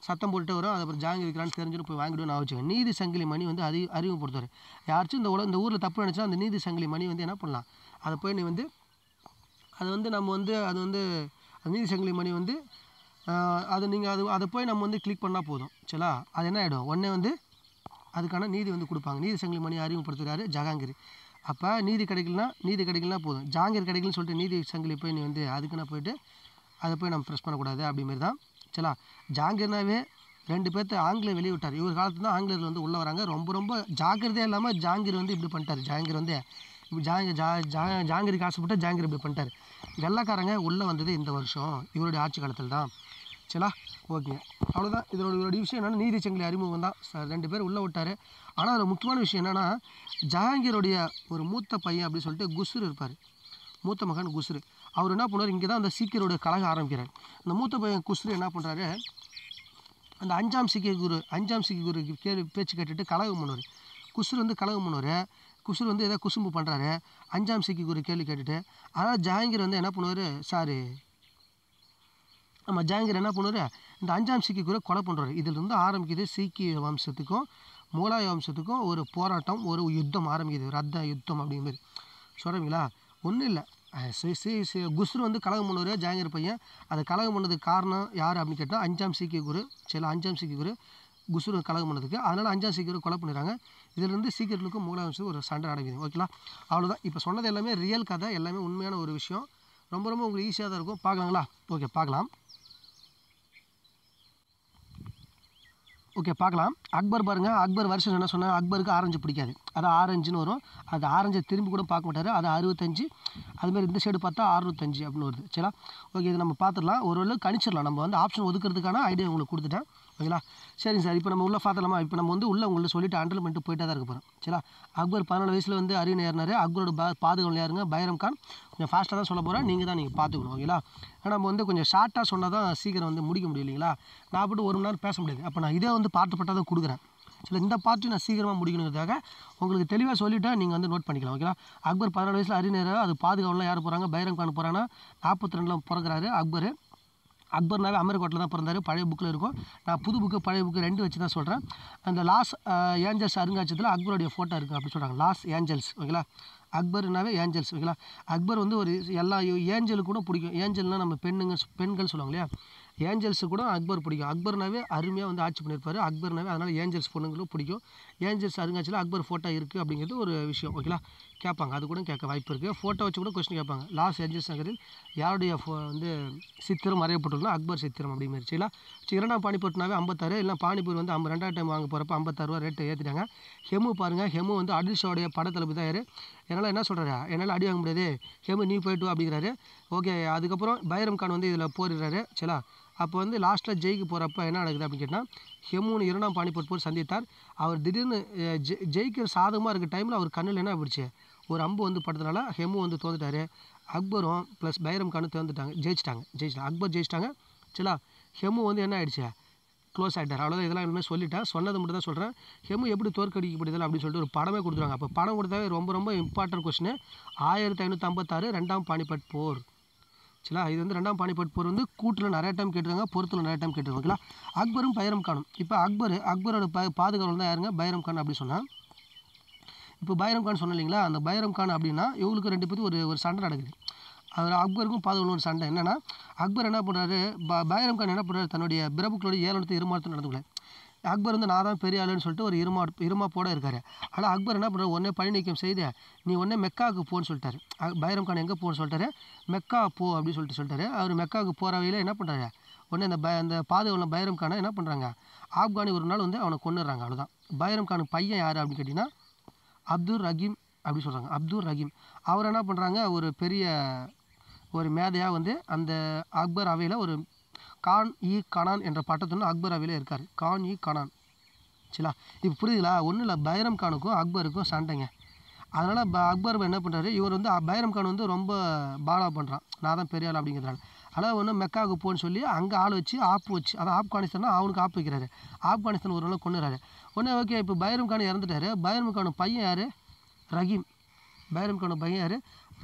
சத்தம் போட்டு வரும் அப்புறம் ஜாங்கி வைக்கிறான்னு தெரிஞ்சுட்டு போய் வாங்கிடுவோம் நான் வச்சுக்கேன் நீதி சங்கிலி மணி வந்து அறி அறிவு பொறுத்தவரை யாராச்சும் இந்த உலக இந்த ஊரில் தப்பு நினச்சா அந்த நீதி சங்கிலி மணி வந்து என்ன பண்ணலாம் அதை போய் நீ வந்து அது வந்து நம்ம வந்து அது வந்து நீதி சங்கிலி மணி வந்து அது நீங்கள் அது அதை போய் நம்ம வந்து கிளிக் பண்ணால் போதும் சரிங்களா அது என்ன ஆகிடும் உடனே வந்து அதுக்கான நீதி வந்து கொடுப்பாங்க நீதி சங்கிலி மணி அறிமுகப்படுத்துகிறாரு ஜகாங்கிரி அப்போ நீதி கிடைக்கலன்னா நீதி கிடைக்கலனா போதும் ஜாங்கிரி கிடைக்கலன்னு சொல்லிட்டு நீதி சங்கிலி போய் நீ வந்து அதுக்குன்னா போயிட்டு அதை போய் நம்ம ப்ரெஸ் பண்ணக்கூடாது அப்படிமாரி தான் சரிங்களா ஜாங்கிர்னாவே ரெண்டு பேர்த்த ஆங்கிலேயர் வெளியிட்டார் இவர் காலத்து தான் ஆங்கிலத்தில் வந்து உள்ளே வராங்க ரொம்ப ரொம்ப ஜாக்கிரதையாக இல்லாமல் ஜாங்கிர் வந்து இப்படி பண்ணிட்டார் ஜாங்கிர் வந்து ஜாங்க ஜா ஜா ஜாங்கிரிக்கு ஆசைப்பட்டு ஜாங்கிர் இப்படி பண்ணிட்டார் வெள்ளைக்காரங்க உள்ளே வந்தது இந்த வருஷம் இவருடைய ஆட்சி காலத்தில் தான் சரிலா ஓகேங்க அவ்வளோதான் இதோட இதோட விஷயம் என்னென்னா நீதி சங்கிலி அறிமுகம் தான் சார் ரெண்டு பேர் உள்ளே விட்டார் ஆனால் அதில் முக்கியமான விஷயம் என்னென்னா ஜஹாங்கீருடைய ஒரு மூத்த பையன் அப்படின்னு சொல்லிட்டு குசுர் இருப்பார் மூத்த மகன் குசுரு அவர் என்ன பண்ணுவார் இங்கே தான் அந்த சீக்கியரோட கழக ஆரம்பிக்கிறார் அந்த மூத்த பையன் குஸ்ரு என்ன பண்ணுறாரு அந்த அஞ்சாம் சீக்கிய குரு அஞ்சாம் சீக்கிய குரு கேள்வி பேச்சு கேட்டுட்டு கழகம் பண்ணுவார் குஸ்ரு வந்து கழகம் பண்ணுவார் குசுர் வந்து ஏதோ குசும்பு பண்ணுறாரு அஞ்சாம் சீக்கிய குரு கேள்வி கேட்டுட்டு அதனால் ஜஹாங்கீர் வந்து என்ன பண்ணுவார் சாரி நம்ம ஜஹாங்கீர் என்ன பண்ணுவார் இந்த அஞ்சாம் சீக்கிய குரு கொலை பண்ணுறாரு இதிலிருந்து ஆரம்பிக்குது சீக்கிய வம்சத்துக்கும் முகலாய வம்சத்துக்கும் ஒரு போராட்டம் ஒரு யுத்தம் ஆரம்பிக்குது ரத்த யுத்தம் அப்படிங்கிறது சொல்கிறீங்களா ஒன்றும் இல்லை ஸ்ரீ ஸ்ரீ குஸ்ரு வந்து கலகம் பண்ணுவார் ஜாங்கிர் பையன் அதை கலகம் பண்ணதுக்கு காரணம் யார் அப்படின்னு கேட்டால் அஞ்சாம் சீக்கிய குரு சில அஞ்சாம் சீக்கிய குரு குசுரு கலகம் பண்ணதுக்கு அதனால் அஞ்சாம் சீக்கிரம் கொலை பண்ணிடுறாங்க இதிலிருந்து சீக்கிரத்துக்கும் முகலாயம்ஸுக்கு ஒரு சண்டை நடக்குது ஓகேங்களா அவ்வளோதான் இப்போ சொன்னது எல்லாமே ரியல் கதை எல்லாமே உண்மையான ஒரு விஷயம் ரொம்ப ரொம்ப உங்களுக்கு ஈஸியாக தான் இருக்கும் பார்க்கலாங்களா ஓகே பார்க்கலாம் ஓகே பார்க்கலாம் அக்பர் பாருங்கள் அக்பர் வருஷம் என்ன சொன்னால் அக்பருக்கு ஆரஞ்சு பிடிக்காது அது ஆரஞ்சுன்னு வரும் அது ஆரஞ்சை திரும்பி கூட பார்க்க மாட்டார் அது அறுபத்தஞ்சு அதுமாரி இந்த சைடு பார்த்தா அறுநூத்தஞ்சு அப்படின்னு வருது சரி ஓகே இது நம்ம பார்த்துடலாம் ஓரளவு கணிச்சிடலாம் நம்ம வந்து ஆப்ஷன் ஒதுக்கிறதுக்கான ஐடியா உங்களுக்கு கொடுத்துட்டேன் ஓகேங்களா சரிங்க சார் இப்போ நம்ம உள்ளே பார்த்துலாமா இப்போ நம்ம வந்து உள்ளே உங்களை சொல்லிட்டு ஹண்டல் பண்ணிட்டு போயிட்டே தான் இருக்க போகிறோம் சரிங்களா அக்பர் பதினாலு வயசில் வந்து அரியணை ஏறினார் அக்பரோட பா பாதுகாவல் யாருங்க பைரம் கான் கொஞ்சம் ஃபாஸ்ட்டாக தான் சொல்ல போகிறேன் நீங்கள் தான் நீங்கள் பார்த்துக்கணும் ஓகேங்களா நம்ம வந்து கொஞ்சம் ஷார்ட்டாக சொன்னால் தான் சீக்கிரம் வந்து முடிக்க முடியும் இல்லைங்களா நான் போட்டு ஒரு மணி நேரம் பேச முடியாது அப்போ நான் இதே வந்து பாட்டு பட்டால் தான் கொடுக்குறேன் சில இந்த பாட்டு நான் சீக்கிரமாக முடிக்கணுங்கிறதாக உங்களுக்கு தெளிவாக சொல்லிவிட்டு நீங்கள் வந்து நோட் பண்ணிக்கலாம் ஓகேங்களா அக்பர் பதினாலு வயசில் அறிஞர் அது பாதுகாவலாம் யார் போகிறாங்க பைரம் கான் போகிறாங்கன்னா நாற்பத்தி ரெண்டில் பிறகுறாரு அக்பர் அக்பர்னாவே அமர்கோட்டில் தான் பிறந்தார் பழைய புக்கில் இருக்கும் நான் புது புக்கு பழைய புக்கு ரெண்டு வச்சு தான் சொல்கிறேன் அந்த லாஸ் ஏஞ்சல்ஸ் அருங்காட்சியத்தில் அக்பருடைய ஃபோட்டோ இருக்குது அப்படின்னு சொல்கிறாங்க லாஸ் ஏஞ்சல்ஸ் ஓகேங்களா அக்பர்னாவே ஏஞ்சல்ஸ் ஓகேங்களா அக்பர் வந்து ஒரு எல்லா ஏஞ்சலுக்கு கூட பிடிக்கும் ஏஞ்சல்னால் நம்ம பெண்ணுங்க பெண்கள் சொல்லுவாங்க இல்லையா ஏஞ்சல்ஸு கூட அக்பர் பிடிக்கும் அக்பர்னாவே அருமையாக வந்து ஆட்சி பண்ணியிருப்பார் அக்பர்னாவே அதனால் ஏஞ்சல்ஸ் பொண்ணுங்களும் பிடிக்கும் ஏஞ்சல்ஸ் அருங்காட்சியில் அக்பர் ஃபோட்டோ இருக்குது அப்படிங்கிறது ஒரு விஷயம் ஓகேலா கேட்பாங்க அது கூட கேட்க வாய்ப்பு இருக்குது ஃபோட்டோ வச்சு கூட கொஸ்டின் கேட்பாங்க லாஸ் ஏஞ்சல்ஸ் நகரில் யாருடைய ஃபோ வந்து சித்திரம் அறியப்பட்டிருக்கோ அக்பர் சித்திரம் அப்படிமாரி சரிங்களா இரண்டாம் பானிபூர்னாவே ஐம்பத்தாறு இல்லை பானிபூர் வந்து ஐம்பது ரெண்டாவது டைம் வாங்க போகிறப்ப ஐம்பத்தாறுவா ரேட்டு ஏற்றிட்டாங்க ஹெமு பாருங்கள் ஹெமு வந்து அடில்ஷோடைய படத்தில் தான் யார் என்னால் என்ன சொல்கிறாரு என்னால் அடி வாங்க முடியாது ஹெமு நீ போய்ட்டு அப்படிங்கிறாரு ஓகே அதுக்கப்புறம் பைரம் கான் வந்து இதில் போரிடுறாரு சரிங்களா அப்போ வந்து லாஸ்ட்டில் ஜெய்க்கு போகிறப்ப என்ன நடக்குது அப்படின்னு கேட்டால் ஹெமுன்னு இரண்டாம் பானிபட் போர் சந்தித்தார் அவர் திடீர்னு ஜெ ஜெய்க்கு சாதகமாக இருக்க டைமில் அவர் கண்ணில் என்ன ஆகிடுச்சு ஒரு அம்பு வந்து படுத்தனால ஹெமு வந்து தோந்துட்டார் அக்பரும் ப்ளஸ் பைரம் கானும் திறந்துட்டாங்க ஜெயிச்சிட்டாங்க ஜெயிச்சிட்டாங்க அக்பர் ஜெயிச்சிட்டாங்க சரிங்களா ஹெமு வந்து என்ன ஆகிடுச்சு க்ளோஸ் ஆகிட்டார் அவ்வளோதான் இதெல்லாம் எல்லாமே சொல்லிட்டேன் சொன்னது மட்டும் தான் சொல்கிறேன் ஹெமு எப்படி தோற்கடிக்கப்படுதல் அப்படின்னு சொல்லிட்டு ஒரு படமே கொடுத்துருவாங்க அப்போ படம் கொடுத்தாவே ரொம்ப ரொம்ப இம்பார்ட்டன்ட் கொஸ்டின் ஆயிரத்தி ஐநூற்றி ஐம்பத்தாறு ரெண்டாம் பாணிபட் போர் சரிங்களா இது வந்து ரெண்டாம் பானிபட் போர் வந்து கூட்டில் நிறைய டைம் கேட்டிருக்காங்க பொறுத்தில் நிறைய டைம் கேட்டிருக்காங்க ஓகேங்களா அக்பரும் பைரம் கானும் இப்போ அக்பர் அக்பரோட ப பாதுகாவல் தான் யாருங்க பைரம் கான் அப்படி சொன்னால் இப்போ பைரம் கான் சொன்ன இல்லைங்களா அந்த பைரம் கான் அப்படின்னா இவங்களுக்கு ரெண்டு பேர்த்து ஒரு ஒரு சண்டை நடக்குது அவர் அக்பருக்கும் பாதுகாவல் ஒரு சண்டை என்னென்னா அக்பர் என்ன பண்ணுறாரு ப பைரம் கான் என்ன பண்ணுறாரு தன்னுடைய பிரபுக்களுடைய ஏழு நடத்து இருமாறத்தை நடந்துக்கல அக்பர் வந்து நான் தான் பெரிய ஆளுன்னு சொல்லிட்டு ஒரு இருமா இருமா போட இருக்கார் ஆனால் அக்பர் என்ன பண்ணுற உடனே பணி நீக்கம் செய்து நீ உடனே மெக்காவுக்கு போகணுன்னு சொல்லிட்டாரு பைரம் கான் எங்கே போகணும்னு சொல்லிட்டாரு மெக்கா போ அப்படின்னு சொல்லிட்டு சொல்லிட்டாரு அவர் மெக்காவுக்கு போகிற வகையில் என்ன பண்ணுறாரு உடனே அந்த ப அந்த பாதை உள்ள பைரம் கானை என்ன பண்ணுறாங்க ஆப்கானி ஒரு நாள் வந்து அவனை கொண்டுடுறாங்க அவ்வளோதான் பைரம் கானு பையன் யார் அப்படின்னு கேட்டிங்கன்னா அப்துல் ரஹீம் அப்படின்னு சொல்கிறாங்க அப்துல் ரஹீம் அவர் என்ன பண்ணுறாங்க ஒரு பெரிய ஒரு மேதையாக வந்து அந்த அக்பர் அவையில் ஒரு கான் இ கனான் என்ற பட்டத்துடன் அக்பர் அவையில் இருக்கார் கான் இ கனான் சரிங்களா இப்போ புரியுதுங்களா ஒன்றும் இல்லை பைரம் கானுக்கும் அக்பருக்கும் சண்டைங்க அதனால் ப அக்பர் என்ன பண்ணுறாரு இவர் வந்து பைரம் கான் வந்து ரொம்ப பாலா பண்ணுறான் நான் தான் பெரிய ஆள் அப்படிங்கிறதுனால ஆனால் ஒன்று மெக்காவுக்கு போன்னு சொல்லி அங்கே ஆள் வச்சு ஆப்பு வச்சு அதான் ஆப்கானிஸ்தான் அவனுக்கு ஆப்பு வைக்கிறாரு ஆப்கானிஸ்தான் ஒரு நாள் கொண்டுறாரு ஒன்று ஓகே இப்போ பைரம் கான் இறந்துட்டாரு பைரம் கானு பையன் யார் ரஹீம் பைரம் கானு பையன் யார்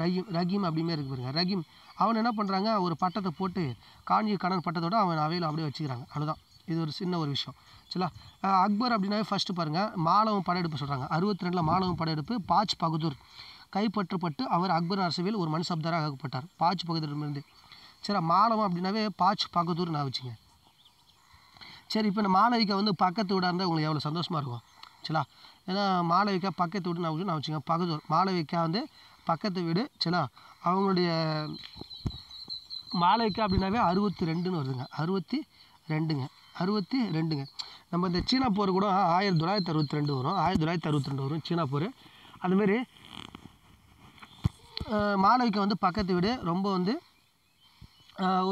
ரஹீம் ரஹீம் அப்படிமே இருக்கு பாருங்க ரஹீம் அவன் என்ன பண்ணுறாங்க ஒரு பட்டத்தை போட்டு காஞ்சி கடன் பட்டத்தோடு அவன் அவையில் அப்படியே வச்சுக்கிறாங்க அதுதான் இது ஒரு சின்ன ஒரு விஷயம் சரிங்களா அக்பர் அப்படின்னாவே ஃபஸ்ட்டு பாருங்கள் மாலவம் படையெடுப்பு சொல்கிறாங்க அறுபத்தி ரெண்டில் மாலவம் படையெடுப்பு பாஜ் பகதூர் கைப்பற்றப்பட்டு அவர் அக்பர் அரசவையில் ஒரு மனுசப்தாராக ஆகப்பட்டார் பாஜ் பகதூர்லேருந்து சரி மாலவம் அப்படின்னாவே பாஜ் பகதூர் நான் வச்சுங்க சரி இப்போ இந்த மாளவிகா வந்து பக்கத்து வீடாக இருந்தால் உங்களுக்கு எவ்வளோ சந்தோஷமாக இருக்கும் சரிங்களா ஏன்னா மாளவிகா பக்கத்து வீடு நான் நான் வச்சுக்கேன் பகதூர் மாளவிகா வந்து பக்கத்து வீடு சரிங்களா அவங்களுடைய மாலைக்கு அப்படின்னாவே அறுபத்தி ரெண்டுன்னு வருதுங்க அறுபத்தி ரெண்டுங்க அறுபத்தி ரெண்டுங்க நம்ம இந்த சீனா போர் கூட ஆயிரத்தி தொள்ளாயிரத்தி அறுபத்தி ரெண்டு வரும் ஆயிரத்தி தொள்ளாயிரத்தி அறுபத்தி ரெண்டு வரும் சீனா போர் அதுமாரி மாலவிக்கு வந்து பக்கத்து வீடு ரொம்ப வந்து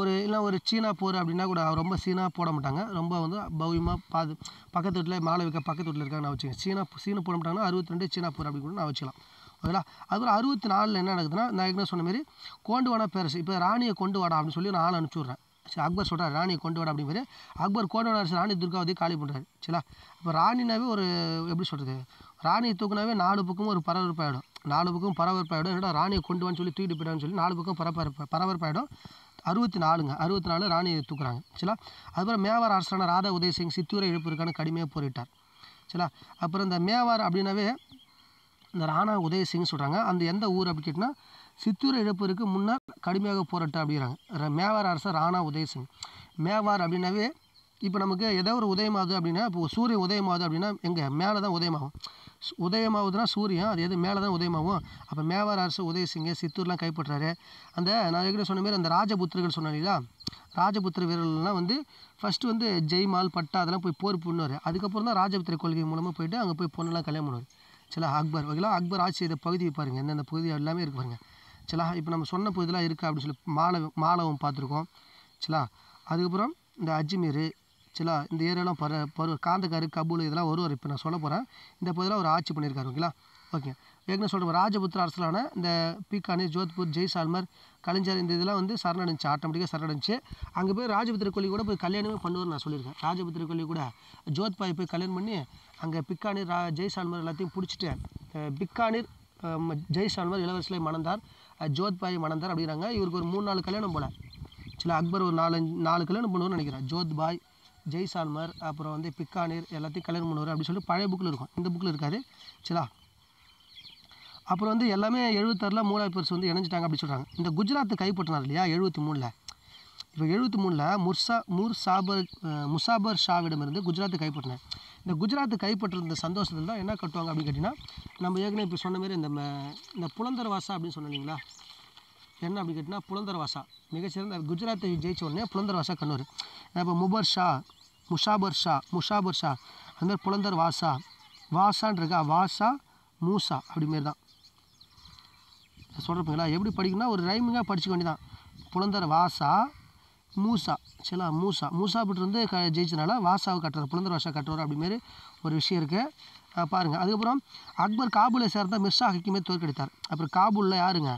ஒரு இல்லை ஒரு சீனா போர் அப்படின்னா கூட ரொம்ப சீனாக போட மாட்டாங்க ரொம்ப வந்து பௌவியமாக பாது பக்கத்து வீட்டில் மாலவிக்கா பக்கத்து வீட்டில் இருக்காங்க நான் வச்சுக்கேன் சீனா சீனா போட மாட்டாங்கன்னா அறுபத்தி ரெண்டு சீனா போர் அப்படின்னு கூட நான் வச்சுக்கலாம் அதெல்லாம் அதுக்கப்புறம் அறுபத்தி நாலில் என்ன நடக்குதுன்னா நான் ஏற்கனவே சொன்ன மாரி கோண்டுவானா பேரரசு இப்போ ராணியை கொண்டு வாடா அப்படின்னு சொல்லி நான் ஆள் அனுப்பிச்சுட்றேன் சரி அக்பர் சொல்கிறார் ராணியை கொண்டு வாடா அப்படிங்கிறது அக்பர் கோண்டுவான அரசு ராணி துர்காவதியை காலி பண்ணுறாரு சரிங்களா இப்போ ராணினாவே ஒரு எப்படி சொல்கிறது ராணியை தூக்குனாவே நாலு பக்கமும் ஒரு பரபரப்பாயிடும் நாலு பக்கம் பரபரப்பாயிடும் என்னடா ராணியை கொண்டு வந்து சொல்லி தூக்கிட்டு போயிடான்னு சொல்லி நாலு பக்கம் பரபரப்பு பரபரப்பாயிடும் அறுபத்தி நாலுங்க அறுபத்தி நாலு ராணியை தூக்குறாங்க சரிங்களா அதுக்கப்புறம் மேவார் அரசரான ராதா உதயசிங் சித்தூரை இழப்பிற்கான கடுமையாக போரிட்டார் சரிங்களா அப்புறம் இந்த மேவார் அப்படின்னாவே இந்த ராணா உதயசிங் சொல்கிறாங்க அந்த எந்த ஊர் அப்படி கேட்டினா சித்தூர் இழப்பிற்கு முன்னர் கடுமையாக போராட்டம் அப்படிங்கிறாங்க மேவார் அரசர் ராணா உதயசிங் மேவார் அப்படின்னாவே இப்போ நமக்கு ஏதோ ஒரு உதயமாகுது அப்படின்னா இப்போ சூரியன் உதயமாகுது அப்படின்னா எங்கே மேலே தான் உதயமாகும் உதயமாகுதுன்னா சூரியன் அது எது மேலே தான் உதயமாகும் அப்போ மேவார் அரசு உதயசிங்க சித்தூர்லாம் கைப்பற்றாரு அந்த நான் ஏற்கனவே சொன்ன மாரி அந்த ராஜபுத்திரர்கள் சொன்னேன் ராஜபுத்திர வீரர்கள்லாம் வந்து ஃபஸ்ட்டு வந்து ஜெய்மால் பட்டா அதெல்லாம் போய் போர் பண்ணுவார் அதுக்கப்புறம் தான் ராஜபுத்திர கொள்கை மூலமாக போயிட்டு அங்கே போய் பொண்ணெல்லாம் கல்யாணம் பண்ணுவார் சில அக்பர் ஓகேலாம் அக்பர் ஆட்சி செய்த பகுதியை பாருங்கள் எந்தெந்த பகுதி எல்லாமே இருக்குது பாருங்கள் சில இப்போ நம்ம சொன்ன பகுதியெலாம் இருக்குது அப்படின்னு சொல்லி மாலவ மாலவம் பார்த்துருக்கோம் சிலா அதுக்கப்புறம் இந்த அஜ்மீர் சிலா இந்த ஏரியாலாம் பரு பரு காந்தக்காரு கபூல் இதெல்லாம் ஒரு ஒரு இப்போ நான் சொல்ல போகிறேன் இந்த பகுதியில் ஒரு ஆட்சி பண்ணியிருக்காரு ஓகேங்களா ஓகே ஏற்கனவே சொல்கிறேன் ராஜபுத்திர அரசலான இந்த பீக்கானேர் ஜோத்பூர் ஜெய்சால்மர் கலைஞர் இந்த இதெல்லாம் வந்து சரணடைஞ்சு ஆட்டோமேட்டிக்காக சரணடைஞ்சு அங்கே போய் ராஜபுத்திர கொல்லி கூட போய் கல்யாணமே பண்ணுவார் நான் சொல்லியிருக்கேன் ராஜபுத்திர கொல்லி கூட ஜோத்பாய் போய் கல்யாணம் பண்ணி அங்கே பிக்கானீர் ரா ஜெய்சால்மர் எல்லாத்தையும் பிடிச்சிட்டு பிக்கானீர் ஜெய்சால்மர் இளவரசலை மணந்தார் ஜோத்பாய் மணந்தார் அப்படிங்கிறாங்க இவருக்கு ஒரு மூணு நாலு கல்யாணம் போல சில அக்பர் ஒரு நாலு நாலு கல்யாணம் பண்ணுவோம்னு நினைக்கிறேன் ஜோத்பாய் ஜெய்சால்மர் அப்புறம் வந்து பிக்கானீர் எல்லாத்தையும் கல்யாணம் பண்ணுவார் அப்படின்னு சொல்லி பழைய புக்கில் இருக்கும் இந்த புக்கில் இருக்காது சரிங்களா அப்புறம் வந்து எல்லாமே எழுபத்தாறில் மூணாவது பெருசு வந்து இணைஞ்சிட்டாங்க அப்படின்னு சொல்கிறாங்க இந்த குஜராத்தை கைப்பற்றினார் இல்லையா எழுபத்தி மூணில் இப்போ எழுபத்தி மூணில் முர்சா முர் சாபர் முசாபர் ஷாவிடமிருந்து குஜராத்தை கைப்பற்றினார் இந்த குஜராத்து கைப்பற்றிருந்த சந்தோஷத்தில் தான் என்ன கட்டுவாங்க அப்படின்னு கேட்டிங்கன்னா நம்ம ஏற்கனவே இப்போ சொன்ன மாதிரி இந்த இந்த புலந்தர் அப்படின்னு சொன்னீங்களா என்ன அப்படி கேட்டிங்கன்னா புலந்தர் மிகச்சிறந்த குஜராத்தை ஜெயிச்ச உடனே புலந்தர் வாசா கண்ணூர் இப்போ முபர் ஷா முஷாபர் ஷா முஷாபர் ஷா அந்த மாதிரி புலந்தர் வாசா வாசான்றக்கா வாசா மூசா அப்படிமாரி தான் சொல்கிறப்பீங்களா எப்படி படிக்கணும்னா ஒரு ரைமிங்காக படிச்சுக்க வேண்டியதான் புலந்தர் வாசா மூசா சரிங்களா மூசா மூசா பிட்டு வந்து க ஜெயிச்சதுனால வாசாவை கட்டுறார் புலந்தர் வாஷா கட்டுறார் அப்படிமாரி ஒரு விஷயம் இருக்குது பாருங்கள் அதுக்கப்புறம் அக்பர் காபூலை சேர்ந்த மிர்சா ஹக்கீமே தோற்கடித்தார் அப்புறம் காபூலில் யாருங்க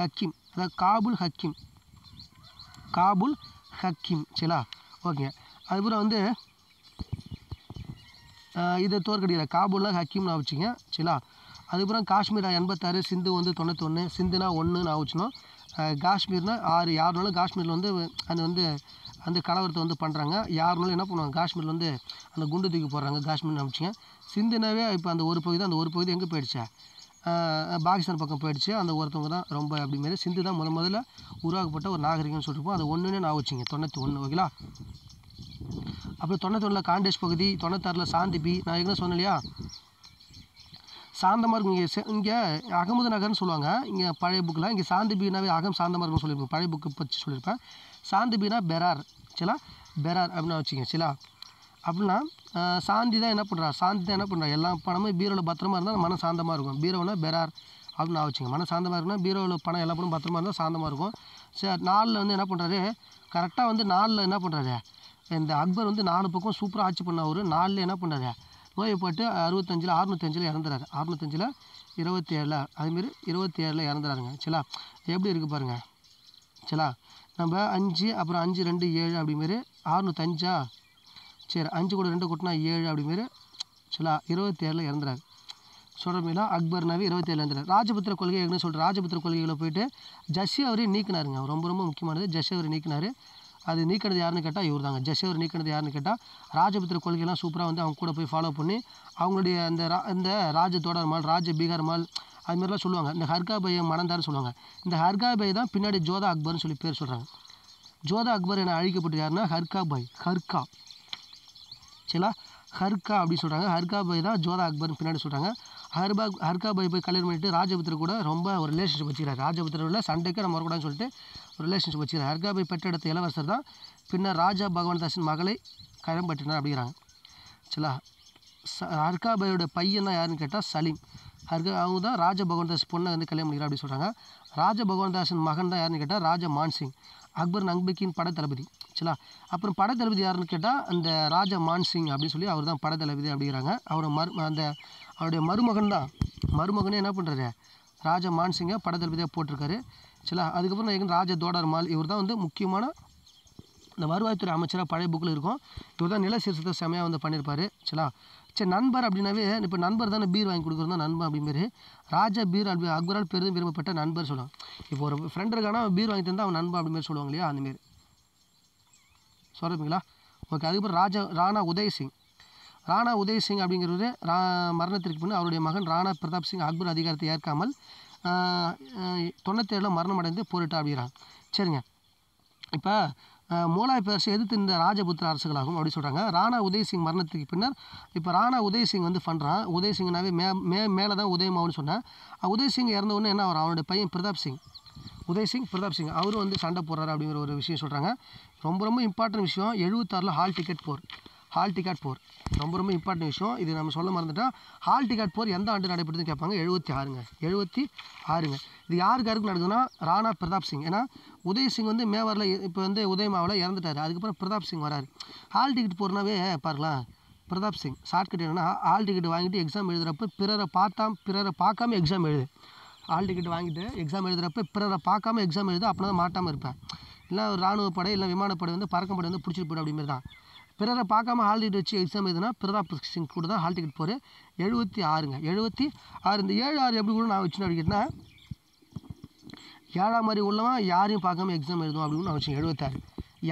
ஹக்கீம் அதாவது காபுல் ஹக்கீம் காபுல் ஹக்கீம் சரிங்களா ஓகே அதுக்கப்புறம் வந்து இதை தோற்கடிக்கிற காபூலில் ஹக்கீம் நான் வச்சுங்க சரிங்களா அதுக்கப்புறம் காஷ்மீரா எண்பத்தாறு சிந்து வந்து ஒன்று சிந்துனா ஒன்று நான் வச்சுனோம் காஷ்மீர்னால் ஆறு யாருனாலும் காஷ்மீரில் வந்து அந்த வந்து அந்த கலவரத்தை வந்து பண்ணுறாங்க யாருனாலும் என்ன பண்ணுவாங்க காஷ்மீரில் வந்து அந்த குண்டு தூக்கி போடுறாங்க காஷ்மீர்னு அமிச்சிங்க சிந்துனாவே இப்போ அந்த ஒரு பகுதி தான் அந்த ஒரு பகுதி எங்கே போயிடுச்சு பாகிஸ்தான் பக்கம் போயிடுச்சு அந்த ஒருத்தவங்க தான் ரொம்ப அப்படிங்கிறது சிந்து தான் முத முதல்ல உருவாக்கப்பட்ட ஒரு நாகரிகம்னு சொல்லிருப்போம் அது ஒன்றுனே நான் வச்சுங்க தொண்ணூற்றி ஒன்று ஓகேங்களா அப்புறம் தொண்ணூத்தொன்னில் காண்டேஷ் பகுதி தொண்ணூத்தாறில் சாந்திபி நான் எங்கே சொன்னேன் இல்லையா சாந்தமாக இருக்கும் இங்கே இங்கே அகமது நகர்னு சொல்லுவாங்க இங்கே பழைய புக்கில் இங்கே சாந்து பீனாவே அகம் சாந்தமாக இருக்கும்னு சொல்லியிருக்கோம் பழைய புக்கு பற்றி சொல்லியிருப்பேன் சாந்து பீனா பெரார் சிலா பெரார் அப்படின்னு வச்சுங்க சரிங்களா அப்படின்னா சாந்தி தான் என்ன பண்ணுறா சாந்தி தான் என்ன பண்ணுறா எல்லா பணமும் பீரோவில் பத்திரமா இருந்தால் மன சாந்தமாக இருக்கும் பீரோவில் பெரார் அப்படின்னு வச்சுங்க மன சாந்தமாக இருக்குன்னா பீரோவில் பணம் எல்லா பணம் பத்திரமா இருந்தால் சாந்தமாக இருக்கும் சரி நாளில் வந்து என்ன பண்ணுறாரு கரெக்டாக வந்து நாளில் என்ன பண்ணுறாரு இந்த அக்பர் வந்து நாலு பக்கம் சூப்பராக ஆட்சி பண்ண ஒரு நாளில் என்ன பண்ணுறாரு நோய்வாய்ப்பட்டு அறுபத்தஞ்சில் அறுநூத்தஞ்சில் இறந்துறாரு அறுநூத்தஞ்சில இருபத்தி ஏழில் அதுமாரி இருபத்தி ஏழில் இறந்துறாருங்க சிலா எப்படி இருக்குது பாருங்கள் சிலா நம்ம அஞ்சு அப்புறம் அஞ்சு ரெண்டு ஏழு அப்படிமாரி அறுநூத்தஞ்சா சரி அஞ்சு கூட ரெண்டு கூட்டினா ஏழு அப்படிமாரி சிலா இருபத்தி ஏழில் இறந்துறாரு சொல்கிற அக்பர் நவி இருபத்தி ஏழு இறந்துறாரு ராஜபுத்திர கொள்கை ஏற்கனவே சொல்லிட்டு ராஜபுத்திர கொள்கைகளை போயிட்டு ஜஸ்ஸி அவரை நீக்கினாருங்க ரொம்ப ரொம்ப முக்கியமானது ஜஸ்ஸி அவரை நீக்கினார் அது நீக்கினது யாருன்னு கேட்டால் இவர் தாங்க ஜஷேவர் நீக்கினது யாருன்னு கேட்டால் ராஜபுத்திர கொள்கையெல்லாம் சூப்பராக வந்து அவங்க கூட போய் ஃபாலோ பண்ணி அவங்களுடைய அந்த ரா இந்த ராஜ தோடர்மால் ராஜ பீகார் மால் அதுமாதிரிலாம் சொல்லுவாங்க இந்த ஹர்கா பையை மணந்தார்னு சொல்லுவாங்க இந்த ஹர்கா பை தான் பின்னாடி ஜோதா அக்பர்னு சொல்லி பேர் சொல்கிறாங்க ஜோதா அக்பர் என அழிக்கப்பட்டது யாருன்னா ஹர்கா பை ஹர்கா சரிங்களா ஹர்கா அப்படின்னு சொல்கிறாங்க ஹர்கா பை தான் ஜோதா அக்பர்னு பின்னாடி சொல்கிறாங்க ஹர்பா ஹர்காபாய் போய் கல்யாணம் பண்ணிட்டு ராஜபுத்திர கூட ரொம்ப ஒரு ரிலேஷன்ஷிப் வச்சுக்கிறார் உள்ள சண்டைக்கு நம்ம வரக்கூடாதுன்னு சொல்லிட்டு ஒரு ரிலேஷன்ஷிப் வச்சுக்கிறார் ஹர்காபாய் பெற்றெடுத்த இளவரசர் தான் பின்னர் ராஜா பகவான் தாசின் மகளை கல்யாணம் பற்றினார் அப்படிங்கிறாங்க ஹர்கா ஹர்காபாயோட பையன் தான் யாருன்னு கேட்டால் சலீம் ஹர்கா அவங்க தான் ராஜ தாஸ் பொண்ணை வந்து கல்யாணம் பண்ணிக்கிறார் அப்படின்னு சொல்கிறாங்க ராஜ பகவான் தாசின் மகன் தான் யாருன்னு கேட்டால் ராஜா மான்சிங் அக்பர் நங்பிக்கின் படத்தளபதி சரிங்களா அப்புறம் படத்தளபதி யாருன்னு கேட்டால் அந்த ராஜா மான்சிங் அப்படின்னு சொல்லி அவர் தான் படத்தளபதி அப்படிங்கிறாங்க அவரோட மர் அந்த அவருடைய மருமகன் தான் மருமகனே என்ன பண்ணுறாரு ராஜா மான்சிங்கை படத்தளபதியாக போட்டிருக்காரு சில அதுக்கப்புறம் நான் ராஜா மால் இவர் தான் வந்து முக்கியமான இந்த வருவாய்த்துறை அமைச்சராக பழைய புக்கில் இருக்கும் இவர் தான் நில சீர்சத்தை செமையாக வந்து பண்ணியிருப்பார் சரிங்களா சரி நண்பர் அப்படின்னாவே இப்போ நண்பர் தானே பீர் வாங்கி கொடுக்குறது தான் நண்பன் அப்படிமாரி ராஜா பீர் அப்படி அக்பரால் பெரிதும் விரும்பப்பட்ட நண்பர் சொல்லுவாங்க இப்போ ஒரு ஃப்ரெண்ட் இருக்கானா பீர் வாங்கி தந்தால் அவன் நண்பன் அப்படிமாரி சொல்லுவாங்க இல்லையா அந்தமாரி சொல்கிறீங்களா ஓகே அதுக்கப்புறம் ராஜா ராணா உதய் சிங் ராணா உதய் சிங் அப்படிங்கிறது ரா மரணத்திற்கு பின் அவருடைய மகன் ராணா பிரதாப் சிங் அக்பர் அதிகாரத்தை ஏற்காமல் தொண்ணூற்றி ஏழில் அடைந்து போரிட்டா அப்படிங்கிறாங்க சரிங்க இப்போ மூலாய் பேரரசு எதிர்த்து இந்த ராஜபுத்திர அரசுகளாகும் அப்படின்னு சொல்கிறாங்க ராணா உதயசிங் மரணத்துக்கு பின்னர் இப்போ ராணா உதயசிங் வந்து பண்ணுறான் உதயசிங்னாவே மே மே மேலே தான் உதயமாகனு சொன்னேன் உதயசிங் இறந்தவுடனே என்ன ஆகும் அவனுடைய பையன் பிரதாப் சிங் உதயசிங் பிரதாப் சிங் அவரும் வந்து சண்டை போடுறாரு அப்படிங்கிற ஒரு விஷயம் சொல்கிறாங்க ரொம்ப ரொம்ப இம்பார்ட்டன்ட் விஷயம் எழுபத்தாறில் ஹால் டிக்கெட் போர் ஹால் டிக்கெட் போர் ரொம்ப ரொம்ப இம்பார்ட்டன்ட் விஷயம் இது நம்ம சொல்ல மறந்துட்டால் ஹால் டிக்கெட் போர் எந்த ஆண்டு நடைபெறுதுன்னு கேட்பாங்க எழுபத்தி ஆறுங்க எழுபத்தி ஆறுங்க இது யாருக்கு யாருக்கு நடக்குதுன்னா ராணா பிரதாப் சிங் ஏன்னா உதய் சிங் வந்து மேவாரில் இப்போ வந்து உதயமாவில் இறந்துட்டார் அதுக்கப்புறம் பிரதாப் சிங் வராரு ஹால் டிக்கெட் போர்னாவே பாருங்களா பிரதாப் சிங் ஷார்ட்கட் என்னென்னா ஹால் டிக்கெட் வாங்கிட்டு எக்ஸாம் எழுதுகிறப்ப பிறரை பார்த்தா பிறரை பார்க்காம எக்ஸாம் எழுது ஹால் டிக்கெட் வாங்கிட்டு எக்ஸாம் எழுதுகிறப்ப பிறரை பார்க்காம எக்ஸாம் எழுது அப்படின்னா மாட்டாமல் இருப்பேன் இல்லை ஒரு இராணுவப்படை இல்லை விமானப்படை வந்து பறக்கும் படை வந்து பிடிச்சிட்டு போய்டும் அப்படிமாரி தான் பிறரை பார்க்காம ஹால் டிக்கெட் வச்சு எக்ஸாம் எதுனா பிரதாப் புக்ஸிங் கூட தான் ஹால் டிக்கெட் போர் எழுபத்தி ஆறுங்க எழுபத்தி ஆறு இந்த ஏழு ஆறு எப்படி கூட நான் வச்சுன்னு அப்படின்னா ஏழாம் மாதிரி உள்ளவன் யாரையும் பார்க்காம எக்ஸாம் எழுதும் அப்படின்னு நான் வச்சேன் எழுபத்தாறு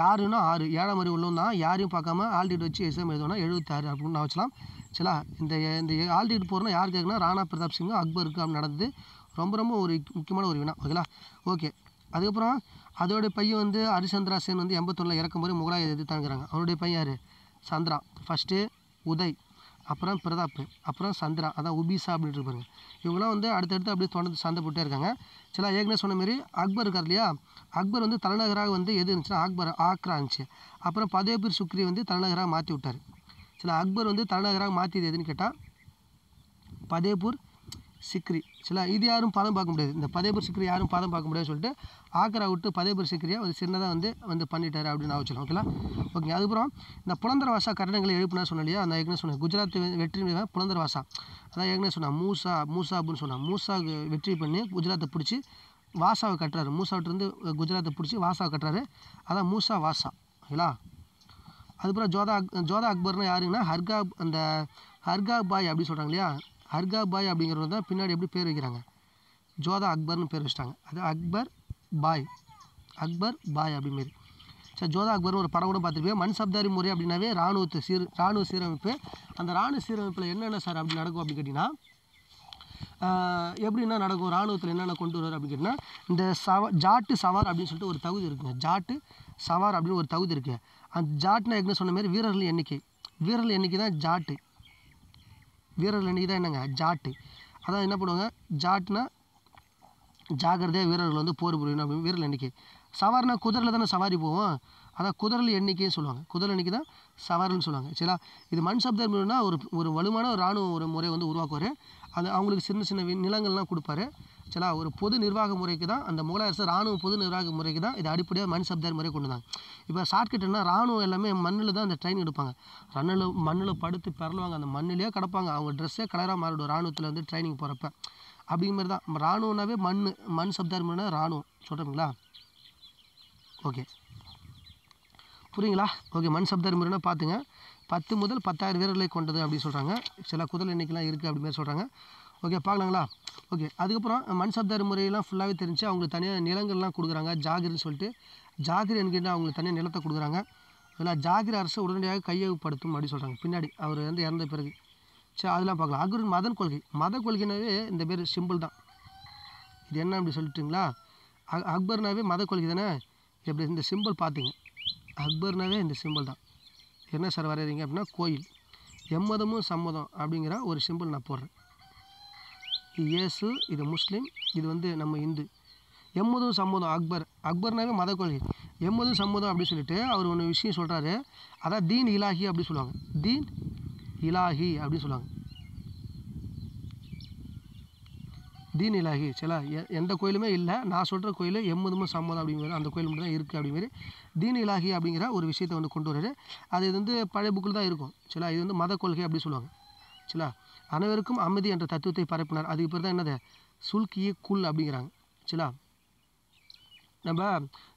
யாருன்னா ஆறு ஏழாம் மாதிரி உள்ளவன் தான் யாரையும் பார்க்காம ஹால் டிக்கெட் வச்சு எக்ஸாம் எழுதுவோம்னா எழுபத்தாறு அப்படின்னு நான் வச்சலாம் சரிங்களா இந்த இந்த ஹால் டிக்கெட் போகிறோன்னா யார் கேட்குனா ராணா பிரதாப் சிங்கும் அக்பருக்கு அப்படி நடந்தது ரொம்ப ரொம்ப ஒரு முக்கியமான ஒரு வினா ஓகேங்களா ஓகே அதுக்கப்புறம் அதோடைய பையன் வந்து ஹரிச்சந்திரா சேன் வந்து எண்பத்தொன்னில் இறக்கும்போது முகலாய எதிர்த்தாங்கிறாங்க அவருடைய பையன் யார் சந்திரா ஃபஸ்ட்டு உதய் அப்புறம் பிரதாப் அப்புறம் சந்திரா அதான் உபிசா அப்படின்ட்டு இருப்பாருங்க இவங்களாம் வந்து அடுத்தடுத்து அப்படியே தொடர்ந்து சண்டை போட்டே இருக்காங்க சில ஏற்கனவே சொன்ன மாதிரி அக்பர் இருக்கார் இல்லையா அக்பர் வந்து தலைநகராக வந்து எது இருந்துச்சுன்னா அக்பர் ஆக்ரா இருந்துச்சு அப்புறம் பதேபீர் சுக்ரி வந்து தலைநகராக மாற்றி விட்டார் சில அக்பர் வந்து தலைநகராக மாற்றியது எதுன்னு கேட்டால் பதேபூர் சிக்ரி சில இது யாரும் பதம் பார்க்க முடியாது இந்த பதேபர் சிக்ரி யாரும் பதம் பார்க்க முடியாதுன்னு சொல்லிட்டு ஆக்ரா விட்டு பதேபர் சிக்ரியை ஒரு சின்னதாக வந்து வந்து பண்ணிட்டார் அப்படின்னு ஆச்சு ஓகேங்களா ஓகே அதுக்கப்புறம் இந்த புலந்தரவாசா வாசா கட்டணங்களை எழுப்புனா சொன்னேன் இல்லையா நான் ஏற்கனவே சொன்னேன் குஜராத் வெற்றி புலந்தர புலந்தரவாசா அதான் ஏற்கனவே சொன்னான் மூசா மூசா அப்படின்னு சொன்னான் மூசா வெற்றி பண்ணி குஜராத்தை பிடிச்சி வாசாவை கட்டுறாரு மூசாவிட்டிருந்து குஜராத்தை பிடிச்சி வாசாவை கட்டுறாரு அதான் மூசா வாசா ஓகேங்களா அதுக்கப்புறம் ஜோதா ஜோதா அக்பர்னா யாருங்கன்னா ஹர்கா அந்த ஹர்கா பாய் அப்படின்னு சொல்கிறாங்க இல்லையா அர்கா பாய் அப்படிங்கிறவர் தான் பின்னாடி எப்படி பேர் வைக்கிறாங்க ஜோதா அக்பர்னு பேர் வச்சிட்டாங்க அது அக்பர் பாய் அக்பர் பாய் அப்படிமாரி சார் ஜோதா அக்பர்னு ஒரு படம் கூட பார்த்துருப்பேன் மண் சப்தாரி முறை அப்படின்னாவே இராணுவத்தை சீர் ராணுவ சீரமைப்பு அந்த ராணுவ சீரமைப்பில் என்னென்ன சார் அப்படி நடக்கும் அப்படின்னு கேட்டிங்கன்னா எப்படின்னா நடக்கும் ராணுவத்தில் என்னென்ன கொண்டு வருவார் அப்படின்னு கேட்டிங்கன்னா இந்த சவ ஜாட்டு சவார் அப்படின்னு சொல்லிட்டு ஒரு தகுதி இருக்குங்க ஜாட்டு சவார் அப்படின்னு ஒரு தகுதி இருக்குது அந்த ஜாட்னா ஏற்கனவே சொன்ன மாதிரி வீரர்கள் எண்ணிக்கை வீரர்கள் எண்ணிக்கை தான் ஜாட்டு வீரர்கள் எண்ணிக்கை தான் என்னங்க ஜாட்டு அதான் என்ன பண்ணுவாங்க ஜாட்னா ஜாக்கிரதையாக வீரர்கள் வந்து போர் புரியணும் அப்படி வீரர்கள் எண்ணிக்கை சவாரினா குதிரையில் தானே சவாரி போவோம் அதான் குதிரல் எண்ணிக்கைன்னு சொல்லுவாங்க குதிரல் எண்ணிக்கை தான் சவாரின்னு சொல்லுவாங்க சரிங்களா இது மண் சப்தம் ஒரு ஒரு வலுவான ஒரு ஒரு முறை வந்து உருவாக்குவார் அது அவங்களுக்கு சின்ன சின்ன நிலங்கள்லாம் கொடுப்பாரு ஆக்சுவலாக ஒரு பொது நிர்வாக முறைக்கு தான் அந்த முகலாய அரசு ராணுவ பொது நிர்வாக முறைக்கு தான் இது அடிப்படையாக மண் சப்தார் முறை கொண்டு வந்தாங்க இப்போ ஷார்ட்கட்னா ராணுவம் எல்லாமே மண்ணில் தான் அந்த ட்ரைனிங் எடுப்பாங்க ரன்னில் மண்ணில் படுத்து பிறலுவாங்க அந்த மண்ணிலேயே கிடப்பாங்க அவங்க ட்ரெஸ்ஸே கலராக மாறிடும் ராணுவத்தில் வந்து ட்ரைனிங் போகிறப்ப அப்படிங்கிற மாதிரி தான் ராணுவனாவே மண் மண் சப்தார் முறைனா ராணுவம் சொல்கிறீங்களா ஓகே புரியுங்களா ஓகே மண் சப்தார் முறைனா பார்த்துங்க பத்து முதல் பத்தாயிரம் வீரர்களை கொண்டது அப்படின்னு சொல்கிறாங்க சில குதிரை எண்ணிக்கைலாம் இருக்குது அப்படி சொல்கிறாங்க ஓகே பார்க்கலாங்களா ஓகே அதுக்கப்புறம் மண் சப்தார் முறையெல்லாம் ஃபுல்லாகவே தெரிஞ்சு அவங்களுக்கு தனியாக நிலங்கள்லாம் கொடுக்குறாங்க ஜாகிர்னு சொல்லிட்டு ஜாகிர் என்கிட்ட அவங்களுக்கு தனியாக நிலத்தை கொடுக்குறாங்க அதில் ஜாகிர் அரசு உடனடியாக கையகப்படுத்தும் அப்படின்னு சொல்கிறாங்க பின்னாடி அவர் வந்து இறந்த பிறகு சரி அதெல்லாம் பார்க்கலாம் அக்பரின் மதன் கொள்கை மத கொள்கைனாவே இந்த பேர் சிம்பிள் தான் இது என்ன அப்படி சொல்லிட்டுங்களா அக்பர்னாவே மத கொள்கை தானே எப்படி இந்த சிம்பிள் பார்த்தீங்க அக்பர்னாவே இந்த சிம்பிள் தான் என்ன சார் வரைகிறீங்க அப்படின்னா கோயில் எம்மதமும் சம்மதம் அப்படிங்கிற ஒரு சிம்பிள் நான் போடுறேன் இது இயேசு இது முஸ்லீம் இது வந்து நம்ம இந்து எம்மதும் சம்மதம் அக்பர் அக்பர்னாவே மத கொள்கை எம்மதும் சம்மதம் அப்படின்னு சொல்லிட்டு அவர் ஒன்று விஷயம் சொல்கிறாரு அதான் தீன் இலாஹி அப்படின்னு சொல்லுவாங்க தீன் இலாஹி அப்படின்னு சொல்லுவாங்க தீன் இலாகி சில எந்த கோயிலுமே இல்லை நான் சொல்கிற கோயில் எம்மதுமும் சம்மதம் அப்படிங்கிற அந்த கோயில் மட்டும் தான் இருக்குது அப்படிங்கிற தீன் இலாஹி அப்படிங்கிற ஒரு விஷயத்தை வந்து கொண்டு வர்றாரு அது இது வந்து பழைய புக்கில் தான் இருக்கும் சில இது வந்து மத கொள்கை அப்படின்னு சொல்லுவாங்க சிலா அனைவருக்கும் அமைதி என்ற தத்துவத்தை பரப்பினார் அதுக்கு பேர் தான் என்னது சுல்கியே குல் அப்படிங்கிறாங்க சரிங்களா நம்ம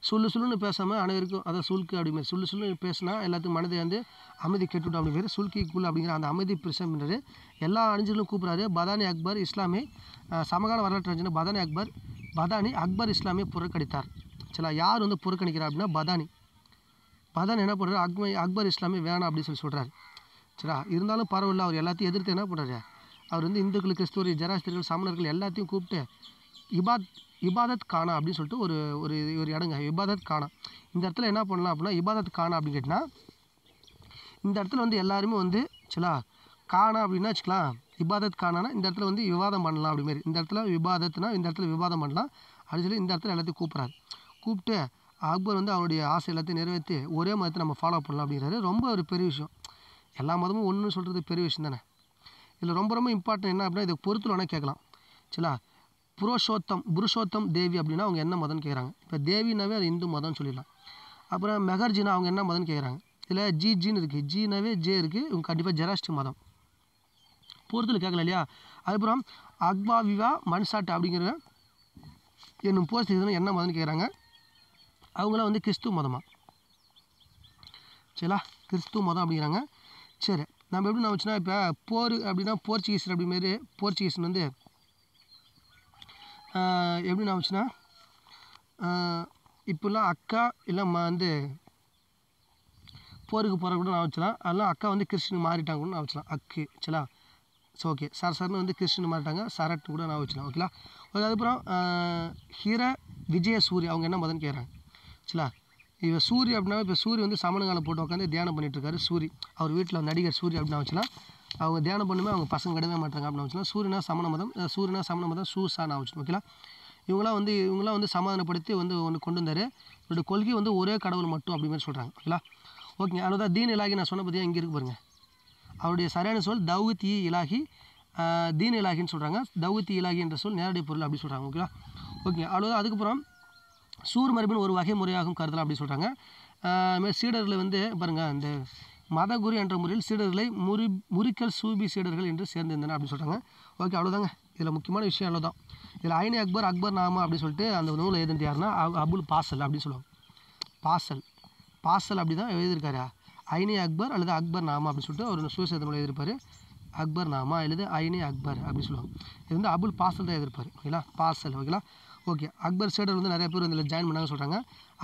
சொல்லு சொல்லுன்னு பேசாமல் அனைவருக்கும் அதான் சுல்கு அப்படிங்கிற சொல்லு சொல்லுன்னு பேசினா எல்லாத்துக்கும் மனதை வந்து அமைதி கெட்டுவிடும் அப்படிங்கிற சுல்கி குல் அப்படிங்கிற அந்த அமைதி பிரசம்ன்றது எல்லா அணிஞ்சலும் கூப்பிட்றாரு பதானி அக்பர் இஸ்லாமே சமகால வரலாற்று அஞ்சு பதானி அக்பர் பதானி அக்பர் இஸ்லாமே புறக்கணித்தார் சிலா யார் வந்து புறக்கணிக்கிறார் அப்படின்னா பதானி பதானி என்ன பண்ணுறாரு அக்மை அக்பர் இஸ்லாமே வேணாம் அப்படின்னு சொல்லி சொல்கிறார் சரியா இருந்தாலும் பரவாயில்ல அவர் எல்லாத்தையும் எதிர்த்து என்ன பண்ணுறாரு அவர் வந்து இந்துக்கள் கிறிஸ்துவர் ஜெராஸ்திர்கள் சமணர்கள் எல்லாத்தையும் கூப்பிட்டு இபாத் இபாதத் கானா அப்படின்னு சொல்லிட்டு ஒரு ஒரு ஒரு இடங்க இபாதத் கானா இந்த இடத்துல என்ன பண்ணலாம் அப்படின்னா இபாதத் கானா அப்படின்னு கேட்டிங்கன்னா இந்த இடத்துல வந்து எல்லாருமே வந்து சரிங்களா கானா அப்படின்னா வச்சுக்கலாம் இபாதத் கானானா இந்த இடத்துல வந்து விவாதம் பண்ணலாம் அப்படி இந்த இடத்துல விவாதத்துனா இந்த இடத்துல விவாதம் பண்ணலாம் அப்படின்னு சொல்லி இந்த இடத்துல எல்லாத்தையும் கூப்பிட்றாரு கூப்பிட்டு அக்பர் வந்து அவருடைய ஆசை எல்லாத்தையும் நிறைவேற்றி ஒரே மதத்தை நம்ம ஃபாலோ பண்ணலாம் அப்படிங்கிறாரு ரொம்ப ஒரு பெரிய விஷயம் எல்லா மதமும் ஒன்றுன்னு சொல்கிறது பெரிய விஷயம் தானே இதில் ரொம்ப ரொம்ப இம்பார்ட்டன்ட் என்ன அப்படின்னா இதை பொறுத்து வேணால் கேட்கலாம் சரிங்களா புருஷோத்தம் புருஷோத்தம் தேவி அப்படின்னா அவங்க என்ன மதம்னு கேட்குறாங்க இப்போ தேவினாவே அது இந்து மதம்னு சொல்லிடலாம் அப்புறம் மெகர்ஜினா அவங்க என்ன மதம்னு கேட்குறாங்க இதில் ஜி ஜின்னு இருக்குது ஜீனாவே ஜே இருக்குது இவங்க கண்டிப்பாக ஜெராஸ்டி மதம் பொறுத்தில் கேட்கல இல்லையா அதுக்கப்புறம் அக்பா விவா மன்சாட் அப்படிங்கிற என்னும் போஸ்ட் இதுன்னு என்ன மதம்னு கேட்குறாங்க அவங்களாம் வந்து கிறிஸ்துவ மதமாக சரிங்களா கிறிஸ்துவ மதம் அப்படிங்கிறாங்க சரி நம்ம எப்படி நான் வச்சுன்னா இப்போ போர் அப்படின்னா போர்ச்சுகீஸ் அப்படி மாரி போர்ச்சுகீஸ் வந்து எப்படி நான் வச்சுன்னா இப்போல்லாம் அக்கா இல்லை வந்து போருக்கு போகிற கூட நான் வச்சலாம் அதெல்லாம் அக்கா வந்து கிறிஸ்டின் மாறிட்டாங்க கூட நான் வச்சலாம் அக்கு சரிங்களா ஸோ ஓகே சார் சார்னு வந்து கிறிஸ்டின் மாறிட்டாங்க சரட் கூட நான் வச்சலாம் ஓகேலா அதுக்கப்புறம் ஹீரா விஜய சூரிய அவங்க என்ன மதன்னு கேட்குறாங்க சரிங்களா இப்போ சூரிய அப்படின்னா இப்போ சூரிய வந்து சமணங்கால போட்டு உட்காந்து தியானம் பண்ணிட்டுருக்காரு சூரி அவர் வீட்டில் நடிகர் சூரிய அப்படின்னா வச்சுன்னா அவங்க தியானம் பண்ணுமே அவங்க பசங்க கிடவே மாட்டாங்க அப்படின்னு வச்சுன்னா சூரியனா சமண மதம் சூரியனா சமண மதம் சூசான ஆச்சு ஓகேங்களா இவங்களாம் வந்து இவங்களாம் வந்து சமாதானப்படுத்தி வந்து ஒன்று கொண்டு வந்தார் இவருடைய கொள்கை வந்து ஒரே கடவுள் மட்டும் அப்படி சொல்கிறாங்க ஓகேங்களா ஓகேங்க அவ்வளோதான் தீன் இலாகி நான் சொன்ன பற்றியா இங்கே இருக்கு பாருங்க அவருடைய சரியான சொல் தௌத் இலாகி தீன் இலாகின்னு சொல்கிறாங்க தௌத் இலாகி என்ற சொல் நேரடி பொருள் அப்படி சொல்கிறாங்க ஓகேங்களா ஓகே அவ்வளோதான் அதுக்கப்புறம் சூர்மரபின் ஒரு வகை முறையாகும் கருதலாம் அப்படின்னு சொல்கிறாங்க அதுமாதிரி சீடர்களை வந்து பாருங்கள் இந்த மதகுரு என்ற முறையில் சீடர்களை முறி முறிக்கல் சூபி சீடர்கள் என்று சேர்ந்திருந்தன அப்படின்னு சொல்கிறாங்க ஓகே அவ்வளோதாங்க இதில் முக்கியமான விஷயம் அவ்வளோதான் இதில் ஐனி அக்பர் அக்பர் நாமா அப்படின்னு சொல்லிட்டு அந்த நூலை எழுதினது யாருன்னா அபுல் பாசல் அப்படின்னு சொல்லுவாங்க பாசல் பாசல் அப்படி தான் எழுதியிருக்காரு ஐனி அக்பர் அல்லது அக்பர் நாமா அப்படின்னு சொல்லிட்டு ஒரு சுயசேத எழுதியிருப்பார் அக்பர் நாமா அல்லது ஐனி அக்பர் அப்படின்னு சொல்லுவாங்க இது வந்து அபுல் பாசல் தான் எதிர்ப்பார் ஓகேங்களா பாசல் ஓகேங்களா ஓகே அக்பர் சேடர் வந்து நிறைய பேர் இதில் ஜாயின் பண்ணாங்கன்னு சொல்கிறாங்க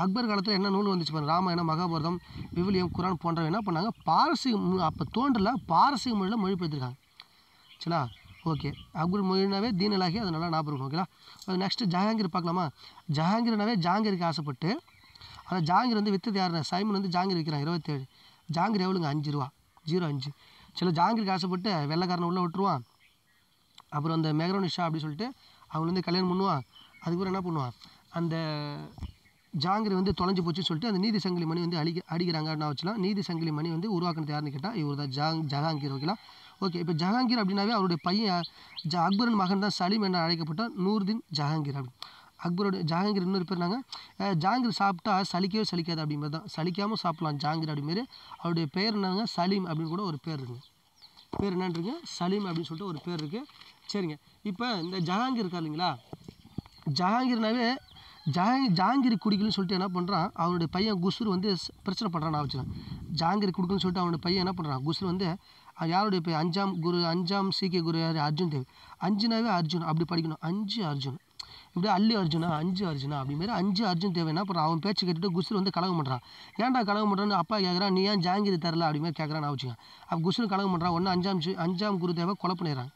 அக்பர் காலத்தில் என்ன நூல் வந்துச்சு பாருங்கள் ராமாயணம் மகாபாரதம் விவிலியம் குரான் போன்றவை என்ன பண்ணாங்க பாரசீக அப்போ தோன்றல பாரசீக மொழியில் மொழிபெயர்த்திருக்காங்க சரிங்களா ஓகே அக்பர் மொழினாவே தீனலாகி அதை நல்லா ஞாபகம் இருக்கும் ஓகேங்களா நெக்ஸ்ட்டு ஜஹாங்கீர் பார்க்கலாமா ஜஹாங்கீர்னாவே ஜாங்கிரிக்கு ஆசைப்பட்டு அந்த ஜாங்கிர் வந்து வித்தது யார் சைமன் வந்து ஜாங்கிர் விற்கிறாங்க இருபத்தேழு ஜாங்கிர் எவ்வளோங்க அஞ்சு ரூபா ஜீரோ அஞ்சு சில ஜாங்கிரிக்கு ஆசைப்பட்டு வெள்ளைக்காரன் உள்ளே விட்டுருவான் அப்புறம் அந்த மெகரோனிஷா அப்படின்னு சொல்லிட்டு அவங்க வந்து கல்யாணம் பண்ணுவான் அதுக்கப்புறம் என்ன பண்ணுவான் அந்த ஜாங்கிரி வந்து தொலைஞ்சு போச்சுன்னு சொல்லிட்டு அந்த நீதி சங்கிலி மணி வந்து அழிக்க அப்படின்னா வச்சுலாம் நீதி சங்கிலி மணி வந்து உருவாக்குறது யாருன்னு கேட்டால் இவர் தான் ஜாங் ஜஹாங்கீர் ஓகேலாம் ஓகே இப்போ ஜஹாங்கீர் அப்படின்னாவே அவருடைய பையன் ஜ அக்பரின் மகன் தான் சலீம் என்ன அழைக்கப்பட்ட நூர்தீன் ஜஹாங்கீர் அப்படி அக்பரோட ஜஹாங்கீர் இன்னொரு பேர் நாங்கள் ஜாங்கிர் சாப்பிட்டா சலிக்கவே சலிக்காது அப்படிங்கிறது தான் சலிக்காமல் சாப்பிட்லாம் ஜாங்கீர் அப்படிமாரி அவருடைய பேர் என்னங்க சலீம் அப்படின்னு கூட ஒரு பேர் இருக்குது பேர் என்னன்றிருங்க சலீம் அப்படின்னு சொல்லிட்டு ஒரு பேர் இருக்குது சரிங்க இப்போ இந்த ஜஹாங்கீர் இருக்கா இல்லைங்களா ஜஹாங்கீர்னாவே ஜஹாங்கி ஜஹாங்கீர் குடிக்கணும்னு சொல்லிட்டு என்ன பண்ணுறான் அவனுடைய பையன் குஸ்ரு வந்து பிரச்சனை நான் ஆரம்பிச்சிட்டான் ஜஹாங்கீர் குடிக்கணும்னு சொல்லிட்டு அவனுடைய பையன் என்ன பண்ணுறான் குசுர் வந்து யாருடைய பையன் அஞ்சாம் குரு அஞ்சாம் சீக்கிய குரு யார் அர்ஜுன் தேவ் அஞ்சுனாவே அர்ஜுன் அப்படி படிக்கணும் அஞ்சு அர்ஜுன் இப்படி அள்ளி அர்ஜுனா அஞ்சு அர்ஜுனா அப்படிமாரி அஞ்சு அர்ஜுன் தேவை என்ன பண்ணுறான் அவன் பேச்சு கேட்டுட்டு குசுர் வந்து கலவு பண்ணுறான் ஏன்டா கலவு பண்ணுறான்னு அப்பா கேட்குறான் நீ ஏன் ஜாங்கிரி தரல அப்படிமாரி நான் வச்சுக்கேன் அப்போ குசுர் கலவு பண்ணுறான் ஒன்று அஞ்சாம் அஞ்சாம் குரு தேவை கொலை பண்ணிடுறான்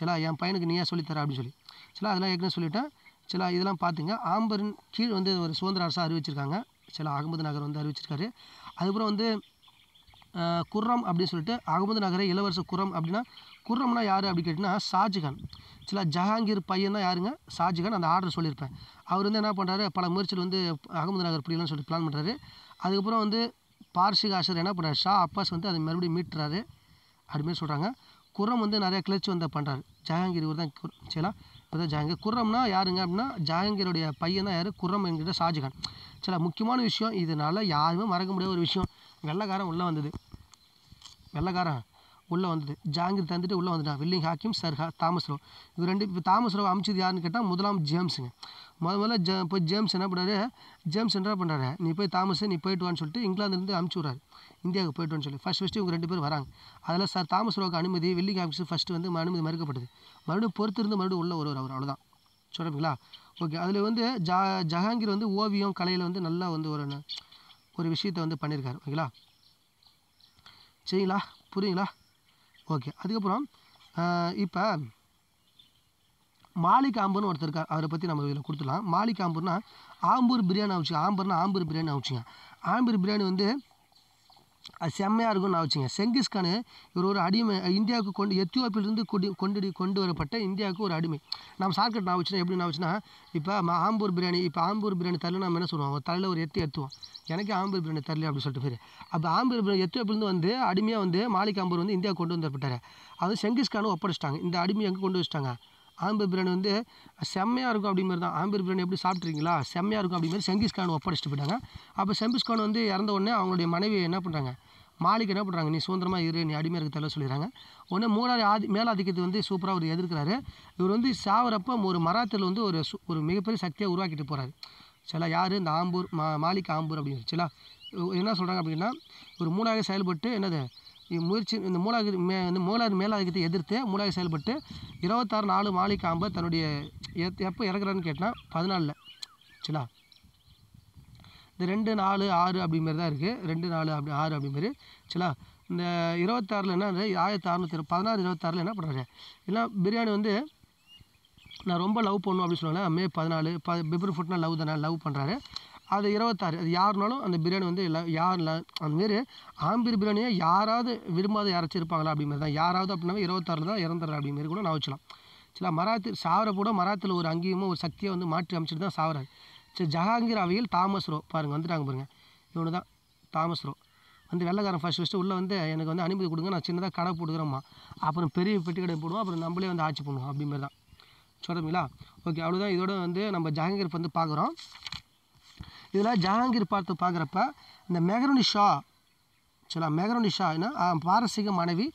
சரி என் பையனுக்கு நீ ஏன் சொல்லித்தர அப்படின்னு சொல்லி சரி அதெல்லாம் ஏற்கனவே சொல்லிவிட்டேன் சில இதெல்லாம் பார்த்துங்க ஆம்பரின் கீழ் வந்து ஒரு சுதந்திர அரசாக அறிவிச்சிருக்காங்க சில அகமது நகர் வந்து அறிவிச்சிருக்காரு அதுக்கப்புறம் வந்து குர்ரம் அப்படின்னு சொல்லிட்டு அகமது நகரை இளவரசர் குரம் அப்படின்னா குரம்னா யார் அப்படின்னு கேட்டிங்கன்னா ஷாஜகான் சில ஜஹாங்கீர் பையன் தான் யாருங்க ஷாஜகான் அந்த ஆர்டர் சொல்லியிருப்பேன் அவர் வந்து என்ன பண்ணுறாரு பல முயற்சியில் வந்து அகமது நகர் பிடிக்கலாம்னு சொல்லிட்டு பிளான் பண்ணுறாரு அதுக்கப்புறம் வந்து பார்சிக ஆசர் என்ன பண்ணுறாரு ஷா அப்பாஸ் வந்து அதை மறுபடியும் மீட்டுறாரு அப்படிமாரி சொல்கிறாங்க குரம் வந்து நிறையா கிளர்ச்சி வந்து பண்ணுறாரு ஜஹாங்கீர் இவர் தான் சரிங்களா அதுதான் ஜஹாங்கீர் குர்ரம்னா யாருங்க அப்படின்னா ஜஹாங்கீருடைய பையன் தான் யார் குர்ரம் என்கிற ஷாஜகான் சில முக்கியமான விஷயம் இதனால் யாருமே மறக்க முடியாத ஒரு விஷயம் வெள்ளைக்காரன் உள்ளே வந்தது வெள்ளக்காரன் உள்ளே வந்தது ஜாங்கிர் தந்துட்டு உள்ளே வந்துட்டான் வில்லிங் ஹாக்கிம் சர்ஹா தாமஸ் ரோ இது ரெண்டு இப்போ தாமஸ் ரோ அமைச்சது யாருன்னு கேட்டால் முதலாம் ஜேம்ஸுங்க முதல் முதல்ல ஜ இப்போ ஜேம்ஸ் என்ன பண்ணுறாரு ஜேம்ஸ் என்ன பண்ணுறாரு நீ போய் தாமஸ் நீ போயிட்டு வான்னு சொல்லிட்டு இங்கிலாந்துலேருந்து அமுச்சு விட்றாரு இந்தியாவுக்கு போய்ட்டு சொல்லி ஃபஸ்ட் ஃபஸ்ட்டு இவங்க ரெண்டு பேர் வராங்க அதில் சார் தாமஸ் ரோக்கு அனுமதி வில்லிங் ஹாக்கிம்ஸ் ஃபஸ்ட்டு வந்து அனுமதி மறுக்கப்பட்டது மறுபடியும் பொறுத்திருந்து மறுபடியும் உள்ளே ஒருவர் அவர் அவ்வளோதான் சொல்கிறீங்களா ஓகே அதில் வந்து ஜா ஜஹாங்கீர் வந்து ஓவியம் கலையில் வந்து நல்லா வந்து ஒரு ஒரு விஷயத்தை வந்து பண்ணியிருக்காரு ஓகேங்களா சரிங்களா புரியுங்களா ஓகே அதுக்கப்புறம் இப்போ மாலிக் ஆம்பூர்னு ஒருத்தர் இருக்கார் அவரை பற்றி நம்ம இதில் கொடுத்துடலாம் மாலிக் ஆம்பூர்னா ஆம்பூர் பிரியாணி ஆச்சுங்க ஆம்பூர்னா ஆம்பூர் பிரியாணி ஆச்சுங்க ஆம்பூர் பிரியாணி வந்து அது செம்மையாக இருக்கும்னு நான் வச்சுங்க செங்கிஸ்கான் இவர் ஒரு அடிமை இந்தியாவுக்கு கொண்டு எத்தியோப்பியிலிருந்து கொடி கொண்டு கொண்டு வரப்பட்ட இந்தியாவுக்கு ஒரு அடிமை நம்ம சாக்கெட் நான் வச்சுனா எப்படி நான் வச்சுனா இப்போ ஆம்பூர் பிரியாணி இப்போ ஆம்பூர் பிரியாணி தரல நம்ம என்ன சொல்லுவோம் தலையில் ஒரு எத்தி எத்துவோம் எனக்கே ஆம்பூர் பிரியாணி தரல அப்படின்னு சொல்லிட்டு பேர் அப்போ ஆம்பூர் பிரியாணி எத்தியோப்பிலிருந்து வந்து அடிமையாக வந்து மாலிக் ஆம்பூர் வந்து இந்தியா கொண்டு வந்து வரப்பட்டார் அது செங்கிஸ்கானும் ஒப்படைச்சிட்டாங்க இந்த அடிமையை எங்கே கொண்டு வச்சிட்டாங்க ஆம்பர் பிரியாணி வந்து செம்மையாக இருக்கும் அப்படிங்கிறது தான் ஆம்பர் பிரியாணி எப்படி சாப்பிட்ருக்கீங்களா செம்மையாக இருக்கும் அப்படிங்கிறது செங்கிஸ்கான் ஒப்படைச்சிட்டு போயிட்டாங்க அப்போ செங்கிஸ்கான் வந்து இறந்த உடனே அவங்களுடைய மனைவி என்ன பண்ணுறாங்க மாளிகை என்ன பண்ணுறாங்க நீ சுதந்திரமாக இரு நீ அடிமையாக இருக்க தெரியல சொல்லிடுறாங்க ஒன்று மூணாவது ஆதி மேலாதிக்கத்தை வந்து சூப்பராக அவர் எதிர்க்கிறாரு இவர் வந்து சாவரப்போ ஒரு மராத்தில் வந்து ஒரு ஒரு மிகப்பெரிய சக்தியாக உருவாக்கிட்டு போகிறாரு சில யார் இந்த ஆம்பூர் மா மாளிகை ஆம்பூர் அப்படின்னு சில என்ன சொல்கிறாங்க அப்படின்னா ஒரு மூணாவது செயல்பட்டு என்னது முயற்சி இந்த மூலாகிரி மே இந்த மூலார் மேலாதிக்கத்தை எதிர்த்து மூலாகி செயல்பட்டு இருபத்தாறு நாலு மாலிக் ஆம்பை தன்னுடைய எத் எப்போ இறக்குறான்னு கேட்டால் பதினாலில் சரிங்களா இந்த ரெண்டு நாலு ஆறு மாதிரி தான் இருக்குது ரெண்டு நாலு அப்படி ஆறு அப்படிமாரி சரிங்களா இந்த இருபத்தாறில் என்ன ஆயிரத்தி அறநூற்றி பதினாறு இருபத்தாறில் என்ன பண்ணுறாரு இல்லை பிரியாணி வந்து நான் ரொம்ப லவ் பண்ணுவோம் அப்படின்னு சொல்லுவாங்க மே பதினாலு ப பிப்ரி ஃபுட்னா லவ் தானே லவ் பண்ணுறாரு அது இருபத்தாறு அது யாருனாலும் அந்த பிரியாணி வந்து எல்லா இல்லை அதுமாரி ஆம்பீர் பிரியாணியை யாராவது விரும்பாத யாராச்சும் இருப்பாங்களா அப்படிங்கிறது தான் யாராவது அப்படின்னா இருபத்தாறு தான் இறந்துடுற அப்படிங்கிறது கூட நான் வச்சலாம் சில மராத்தி சாவர கூட மராத்தில் ஒரு அங்கேயுமோ ஒரு சக்தியை வந்து மாற்றி அமைச்சிட்டு தான் சாவராரு சரி ஜஹாங்கீர் அவையில் தாமஸ் ரோ பாருங்க வந்துட்டாங்க பாருங்கள் இவனு தான் தாமஸ் ரோ வந்து வெள்ளக்காரன் ஃபஸ்ட் ஃபஸ்ட்டு உள்ளே வந்து எனக்கு வந்து அனுமதி கொடுங்க நான் சின்னதாக கடை போட்டுக்கிறோம்மா அப்புறம் பெரிய பெட்டி கடை போடுவோம் அப்புறம் நம்மளே வந்து ஆட்சி பண்ணுவோம் அப்படிமாரி தான் சொல்கிறீங்களா ஓகே அவ்வளோதான் இதோட வந்து நம்ம ஜஹாங்கீர் வந்து பார்க்குறோம் இதெல்லாம் ஜஹாங்கீர் பார்த்து பார்க்குறப்ப இந்த மெஹருனி ஷா சொல்லலாம் மெஹருனி ஷா என்ன பாரசீக மனைவி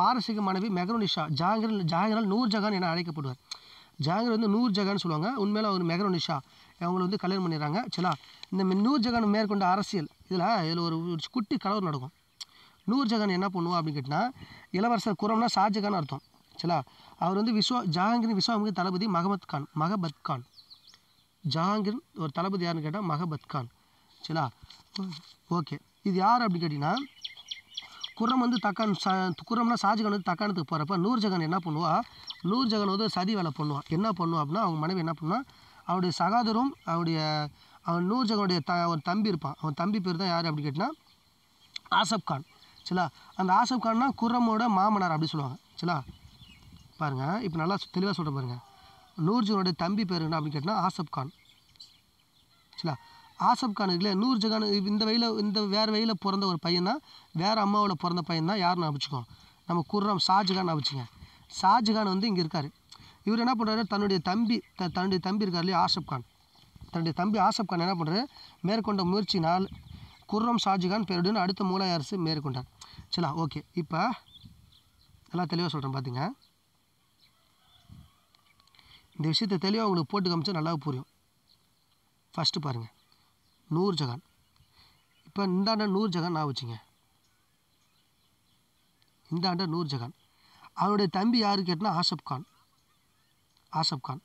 பாரசீக மனைவி மெஹருனி ஷா ஜஹாங்கீர் ஜஹாங்கீரால் நூர் ஜஹான் என அழைக்கப்படுவார் ஜஹாங்கீர் வந்து நூர் ஜஹான்னு சொல்லுவாங்க உண்மையில் அவர் மெஹருனி ஷா அவங்களை வந்து கல்யாணம் பண்ணிடுறாங்க சரிலா இந்த நூர் ஜஹான் மேற்கொண்ட அரசியல் இதில் இதில் ஒரு குட்டி கலவு நடக்கும் நூர் ஜஹான் என்ன பண்ணுவோம் அப்படின்னு கேட்டால் இளவரசர் குரம்னா ஷாஜகான் அர்த்தம் சிலா அவர் வந்து விஸ்வா ஜஹாங்கீர் விஸ்வாமிக்கு தளபதி மகமத் கான் மகபத் கான் ஜஹாங்கீர் ஒரு தளபதி யாருன்னு கேட்டால் மஹபத் கான் சரிங்களா ஓகே இது யார் அப்படின்னு கேட்டிங்கன்னா குரம் வந்து தக்கான் ச குரம்னா ஷாஜகான் வந்து தக்கானத்துக்கு போகிறப்ப நூர்ஜஹான் என்ன பண்ணுவாள் நூர்ஜஹான் வந்து சதி வேலை பண்ணுவான் என்ன பண்ணுவோம் அப்படின்னா அவங்க மனைவி என்ன பண்ணுவான் அவருடைய சகாதரும் அவருடைய அவன் நூர்ஜஹானுடைய த அவன் தம்பி இருப்பான் அவன் தம்பி பேர் தான் யார் அப்படின்னு கேட்டினா ஆசப் கான் சரிங்களா அந்த ஆசப் கான்னா குரமோட மாமனார் அப்படி சொல்லுவாங்க சரிங்களா பாருங்கள் இப்போ நல்லா தெளிவாக சொல்கிறேன் பாருங்கள் நூர்ஜகானுடைய தம்பி பேர் என்ன அப்படின்னு கேட்டால் ஆசப் கான் சரிங்களா ஆசப் கான் இருக்குல்ல நூர்ஜகான் இந்த வயில இந்த வேறு வயில பிறந்த ஒரு பையன் தான் வேறு அம்மாவில் பிறந்த பையன் தான் யார் ஞாபகம் நம்ம குர்ராம் ஷாஜகான் ஞாபகம் ஷாஜகான் வந்து இங்கே இருக்கார் இவர் என்ன பண்ணுறாரு தன்னுடைய தம்பி த தன்னுடைய தம்பி இருக்கார் இல்லையா ஆசப் கான் தன்னுடைய தம்பி ஆசப் கான் என்ன பண்ணுறாரு மேற்கொண்ட முயற்சினால் குர்ரம் ஷாஜிகான் பேருடன் அடுத்த மூலாய் அரசு மேற்கொண்டார் சரிங்களா ஓகே இப்போ நல்லா தெளிவாக சொல்கிறேன் பார்த்துங்க இந்த விஷயத்தை தெளிவாக உங்களுக்கு போட்டு காமிச்சா நல்லா புரியும் ஃபஸ்ட்டு பாருங்கள் நூறு ஜகான் இப்போ இந்த ஆண்டை நூறு ஜகான் நான் வச்சுங்க இந்த ஆண்டை நூறு ஜகான் அவருடைய தம்பி யாரு கேட்டால் ஆசப் கான் ஆசப் கான்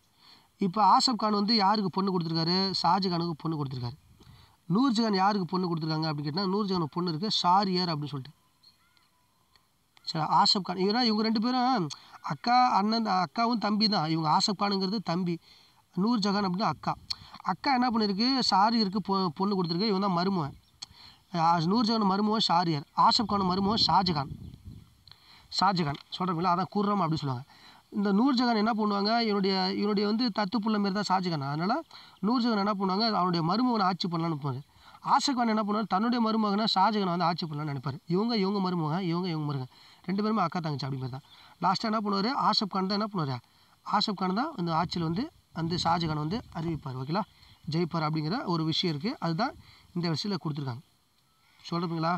இப்போ ஆசப் கான் வந்து யாருக்கு பொண்ணு கொடுத்துருக்காரு ஷாஜகானுக்கு பொண்ணு கொடுத்துருக்காரு நூர்ஜகான் யாருக்கு பொண்ணு கொடுத்துருக்காங்க அப்படின்னு கேட்டால் நூர்ஜஹான் பொண்ணு இருக்குது ஷாரியர் அப்படின்னு சொல்லிட்டு சரி ஆசப் கான் இவனா இவங்க ரெண்டு பேரும் அக்கா அண்ணன் அக்காவும் தம்பி தான் இவங்க ஆசைப்பானுங்கிறது தம்பி நூர் ஜஹான் அப்படின்னா அக்கா அக்கா என்ன பண்ணியிருக்கு இருக்கு பொ பொண்ணு கொடுத்துருக்கு இவன் தான் மருமகன் நூர் மருமகம் மருமகன் ஷாரியர் ஆசப் கான மருமகன் ஷாஜகான் ஷாஜகான் சொல்கிறீங்களா அதான் குர்ரம் அப்படின்னு சொல்லுவாங்க இந்த நூர்ஜஹான் என்ன பண்ணுவாங்க இவனுடைய இவனுடைய வந்து தத்து புள்ள மாரி தான் ஷாஜகான் அதனால் நூர்ஜஹான் என்ன பண்ணுவாங்க அவனுடைய மருமகனை ஆட்சி பண்ணலாம்னு போவார் ஆசகான் என்ன பண்ணுவார் தன்னுடைய மருமகனை ஷாஜகான் வந்து ஆட்சி பண்ணலாம்னு நினைப்பார் இவங்க இவங்க மருமகன் இவங்க இவங்க மருகன் ரெண்டு பேருமே அக்கா தங்கச்சி அப்படிங்கிறது தான் லாஸ்ட்டாக என்ன பண்ணுவார் ஆஷப் கான் தான் என்ன பண்ணுவார் ஆஷப் கான் தான் இந்த ஆட்சியில் வந்து அந்த ஷாஜகான் வந்து அறிவிப்பார் ஓகேங்களா ஜெயிப்பார் அப்படிங்கிற ஒரு விஷயம் இருக்குது அதுதான் இந்த விஷயத்தில் கொடுத்துருக்காங்க சொல்கிறீங்களா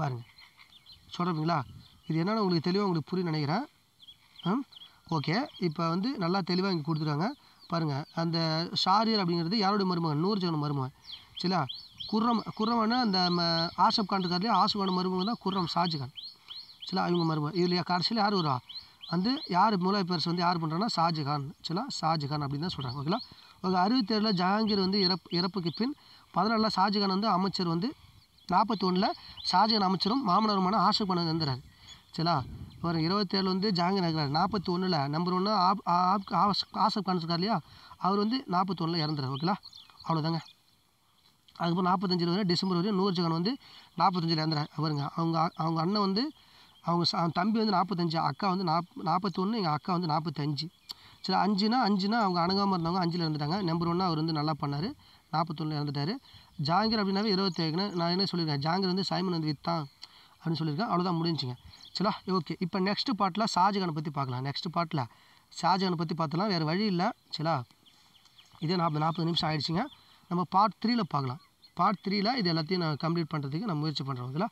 பாருங்கள் சொல்கிறீங்களா இது என்னென்னு உங்களுக்கு தெளிவாக உங்களுக்கு புரிய நினைக்கிறேன் ம் ஓகே இப்போ வந்து நல்லா தெளிவாக இங்கே கொடுத்துருக்காங்க பாருங்கள் அந்த ஷாரியர் அப்படிங்கிறது யாருடைய மருமகன் நூறு ஜன மருமகன் சரியா குர்ரம் குர்ரம்னா அந்த ஆசப் கான் இருக்காரு ஆசப் கான் மருமகன் தான் குர்ரம் ஷாஜகான் சில இவங்க மருமகள் இதில் கடைசியில் யார் வருவா வந்து யார் மூலாய் பேர்ஸ் வந்து யார் பண்ணுறாங்கன்னா ஷாஜகான் சரிங்களா ஷாஜகான் அப்படின்னு தான் சொல்கிறாங்க ஓகேங்களா ஓகே அறுபத்தேழில் ஜஹாங்கீர் வந்து இறப்பு இறப்புக்கு பின் பதினாலில் ஷாஜகான் வந்து அமைச்சர் வந்து நாற்பத்தி ஒன்றில் ஷாஜகான் அமைச்சரும் மாமனருமான ஆசை பண்ண வந்துறாரு சரிங்களா அப்புறம் இருபத்தேழு வந்து ஜாங்கி இருக்கிறார் நாற்பத்தி ஒன்றில் நம்பர் ஒன்று ஆப் ஆப் ஆசப் கான் இருக்கார் இல்லையா அவர் வந்து நாற்பத்தி ஒன்றில் இறந்துறாரு ஓகேங்களா அவ்வளோதாங்க அதுக்கப்புறம் நாற்பத்தஞ்சில் வந்து டிசம்பர் வரையும் நூறு ஜகன் வந்து நாற்பத்தஞ்சில் இறந்துறாரு அவருங்க அவங்க அவங்க அண்ணன் வந்து அவங்க தம்பி வந்து நாற்பத்தஞ்சு அக்கா வந்து நாப் நாற்பத்தொன்று எங்கள் அக்கா வந்து நாற்பத்தஞ்சு சரி அஞ்சுனா அஞ்சுனா அவங்க அணுகாமல் இருந்தவங்க அஞ்சில் இறந்துட்டாங்க நம்பர் ஒன்னாக அவர் வந்து நல்லா பண்ணார் நாற்பத்தொன்னில் இறந்துட்டார் ஜாங்கிர் அப்படின்னாவே இருபத்தேழுனா நான் என்ன சொல்லியிருக்கேன் ஜாங்கிர் வந்து சைமன் வந்து வித்தான் அப்படின்னு சொல்லியிருக்கேன் அவ்வளோதான் முடிஞ்சுங்க சரி ஓகே இப்போ நெக்ஸ்ட் பாட்டில் ஷாஜகானை பற்றி பார்க்கலாம் நெக்ஸ்ட் பாட்டில் ஷாஜகானை பற்றி பார்த்தலாம் வேறு வழி இல்லை சரிலா இதே நாற்பது நாற்பது நிமிஷம் ஆகிடுச்சிங்க நம்ம பார்ட் த்ரீயில் பார்க்கலாம் பார்ட் த்ரீயில் இது எல்லாத்தையும் நான் கம்ப்ளீட் பண்ணுறதுக்கு நான் முயற்சி பண்ணுறோம் இதில்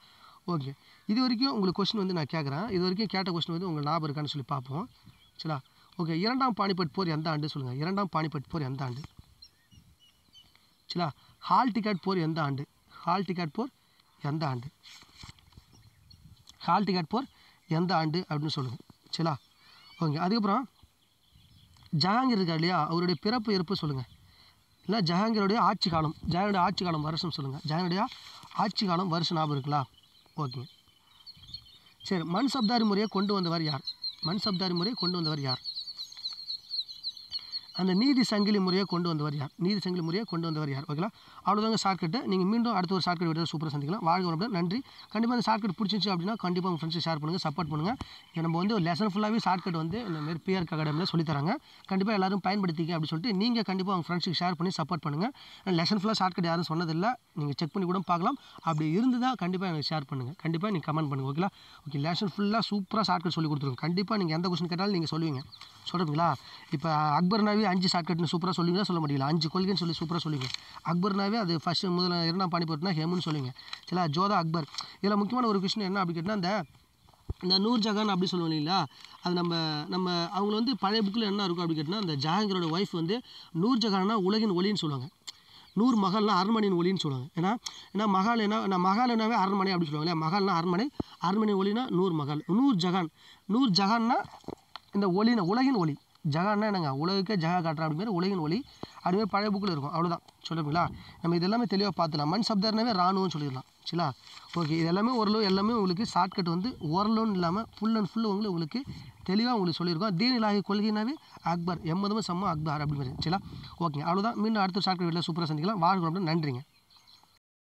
ஓகே இது வரைக்கும் உங்களுக்கு கொஸ்டின் வந்து நான் கேட்குறேன் இது வரைக்கும் கேட்ட கொஸ்டின் வந்து உங்களுக்கு ஞாபகம் இருக்கான்னு சொல்லி பார்ப்போம் சரிங்களா ஓகே இரண்டாம் பானிபட் போர் எந்த ஆண்டு சொல்லுங்கள் இரண்டாம் பானிபட் போர் எந்த ஆண்டு சரிங்களா ஹால் டிக்கெட் போர் எந்த ஆண்டு ஹால் டிக்கெட் போர் எந்த ஆண்டு ஹால் டிக்கெட் போர் எந்த ஆண்டு அப்படின்னு சொல்லுங்கள் சரிங்களா ஓகே அதுக்கப்புறம் ஜஹாங்கீர் இருக்கார் இல்லையா அவருடைய பிறப்பு இறப்பு சொல்லுங்கள் இல்லை ஜஹாங்கீருடைய ஆட்சி காலம் ஜஹாங்கருடைய ஆட்சி காலம் வருஷம் சொல்லுங்கள் ஜஹாங்கருடைய ஆட்சி காலம் வருஷம் ஞாபகம் இருக்குங்களா ஓகேங்க சரி மண் சப்தாரி முறையை கொண்டு வந்தவர் யார் மண் சப்தாரி முறையை கொண்டு வந்தவர் யார் அந்த நீதி சங்கிலி முறையை கொண்டு வந்தவர் யார் நீதி சங்கிலி முறையை கொண்டு வந்தவர் யார் ஓகேங்களா அவ்வளோதாங்க ஷார்ட்கட்டு நீங்கள் மீண்டும் அடுத்த ஒரு ஷார்ட்கட் வீடியோ சூப்பராக சந்திக்கலாம் வாழ்க வளமுடன் நன்றி கண்டிப்பாக அந்த ஷார்ட்கட் பிடிச்சிச்சு அப்படின்னா கண்டிப்பாக உங்கள் ஃப்ரெண்ட்ஸ் ஷேர் பண்ணுங்கள் சப்போர்ட் பண்ணுங்கள் நம்ம வந்து ஒரு லெசன் ஃபுல்லாகவே ஷார்ட்கட் வந்து இந்த மாதிரி பிஆர்க் அகாடமியில் சொல்லித்தராங்க கண்டிப்பாக எல்லாரும் பயன்படுத்திக்க அப்படின்னு சொல்லிட்டு நீங்கள் கண்டிப்பாக உங்கள் ஃப்ரெண்ட்ஸுக்கு ஷேர் பண்ணி சப்போர்ட் பண்ணுங்கள் லெசன் ஃபுல்லாக ஷார்ட்கட் யாரும் சொன்னதில்லை நீங்கள் செக் பண்ணி கூட பார்க்கலாம் அப்படி இருந்ததால் கண்டிப்பாக எனக்கு ஷேர் பண்ணுங்கள் கண்டிப்பாக நீங்கள் கமெண்ட் பண்ணுங்கள் ஓகேங்களா ஓகே லெசன் ஃபுல்லாக சூப்பராக ஷார்ட்கட் சொல்லி கொடுத்துருங்க கண்டிப்பாக நீங்கள் எந்த கொஸ்டின் கேட்டாலும் நீங்கள் சொல்லுவீங்க சொல்கிறீங்களா இப்போ அக்பர்னாவே அஞ்சு ஷார்ட்கட்னு சூப்பராக சொல்லுவீங்களா சொல்ல முடியல அஞ்சு கொள்கைன்னு சொல்லி சூப்பராக சொல்லுவீங்க அக்பர்னாவே அது ஃபஸ்ட்டு முதல்ல இரண்டாம் பாணிபட்னா ஹேமுன்னு சொல்லுவீங்க சில ஜோதா அக்பர் இதில் முக்கியமான ஒரு விஷயம் என்ன அப்படி கேட்டால் அந்த இந்த நூர்ஜஹான் அப்படி சொல்லுவோம் இல்லைங்களா அது நம்ம நம்ம அவங்க வந்து பழைய புக்கில் என்ன இருக்கும் அப்படி கேட்டால் அந்த ஜஹாங்கரோட ஒய்ஃப் வந்து நூர்ஜஹான்னா உலகின் ஒளின்னு சொல்லுவாங்க நூறு மகள்னா அரண்மனையின் ஒளின்னு சொல்லுவாங்க ஏன்னா ஏன்னா மகால் என்ன நான் மகால்னாவே அரண்மனை அப்படின்னு சொல்லுவாங்க இல்லையா மகால்னா அரண்மனை அரண்மனை ஒளினா நூறு மகள் நூறு ஜஹான் நூறு ஜஹான்னா இந்த ஒளின்னு உலகின் ஒளி ஜகான்னா என்னங்க உலகுக்கே ஜகா காட்டுறா அப்படிங்கிற உலகின் ஒளி அதுவே பழைய புக்கில் இருக்கும் அவ்வளோதான் சொல்லுங்களா நம்ம இதெல்லாமே தெளிவாக பார்த்துலாம் மண் சப்தர்னாவே ராணுவம் சொல்லிடலாம் சரிங்களா ஓகே இது எல்லாமே ஓரளவு எல்லாமே உங்களுக்கு ஷார்ட்கட் வந்து ஓரளவுன்னு இல்லாமல் ஃபுல் அண்ட் ஃபுல் உங்களுக்கு உங்களுக்கு தெளிவாக உங்களுக்கு சொல்லியிருக்கோம் தீன் இலாகி கொள்கைனாவே அக்பர் எம்மதுமே செம்ம அக்பர் அப்படிங்கிறது சரிங்களா ஓகே அவ்வளோதான் மீண்டும் அடுத்த ஷார்ட்கட் வீட்டில் சூப்பராக சந்திக்கலாம் வாழ்க்கை நன்றிங்க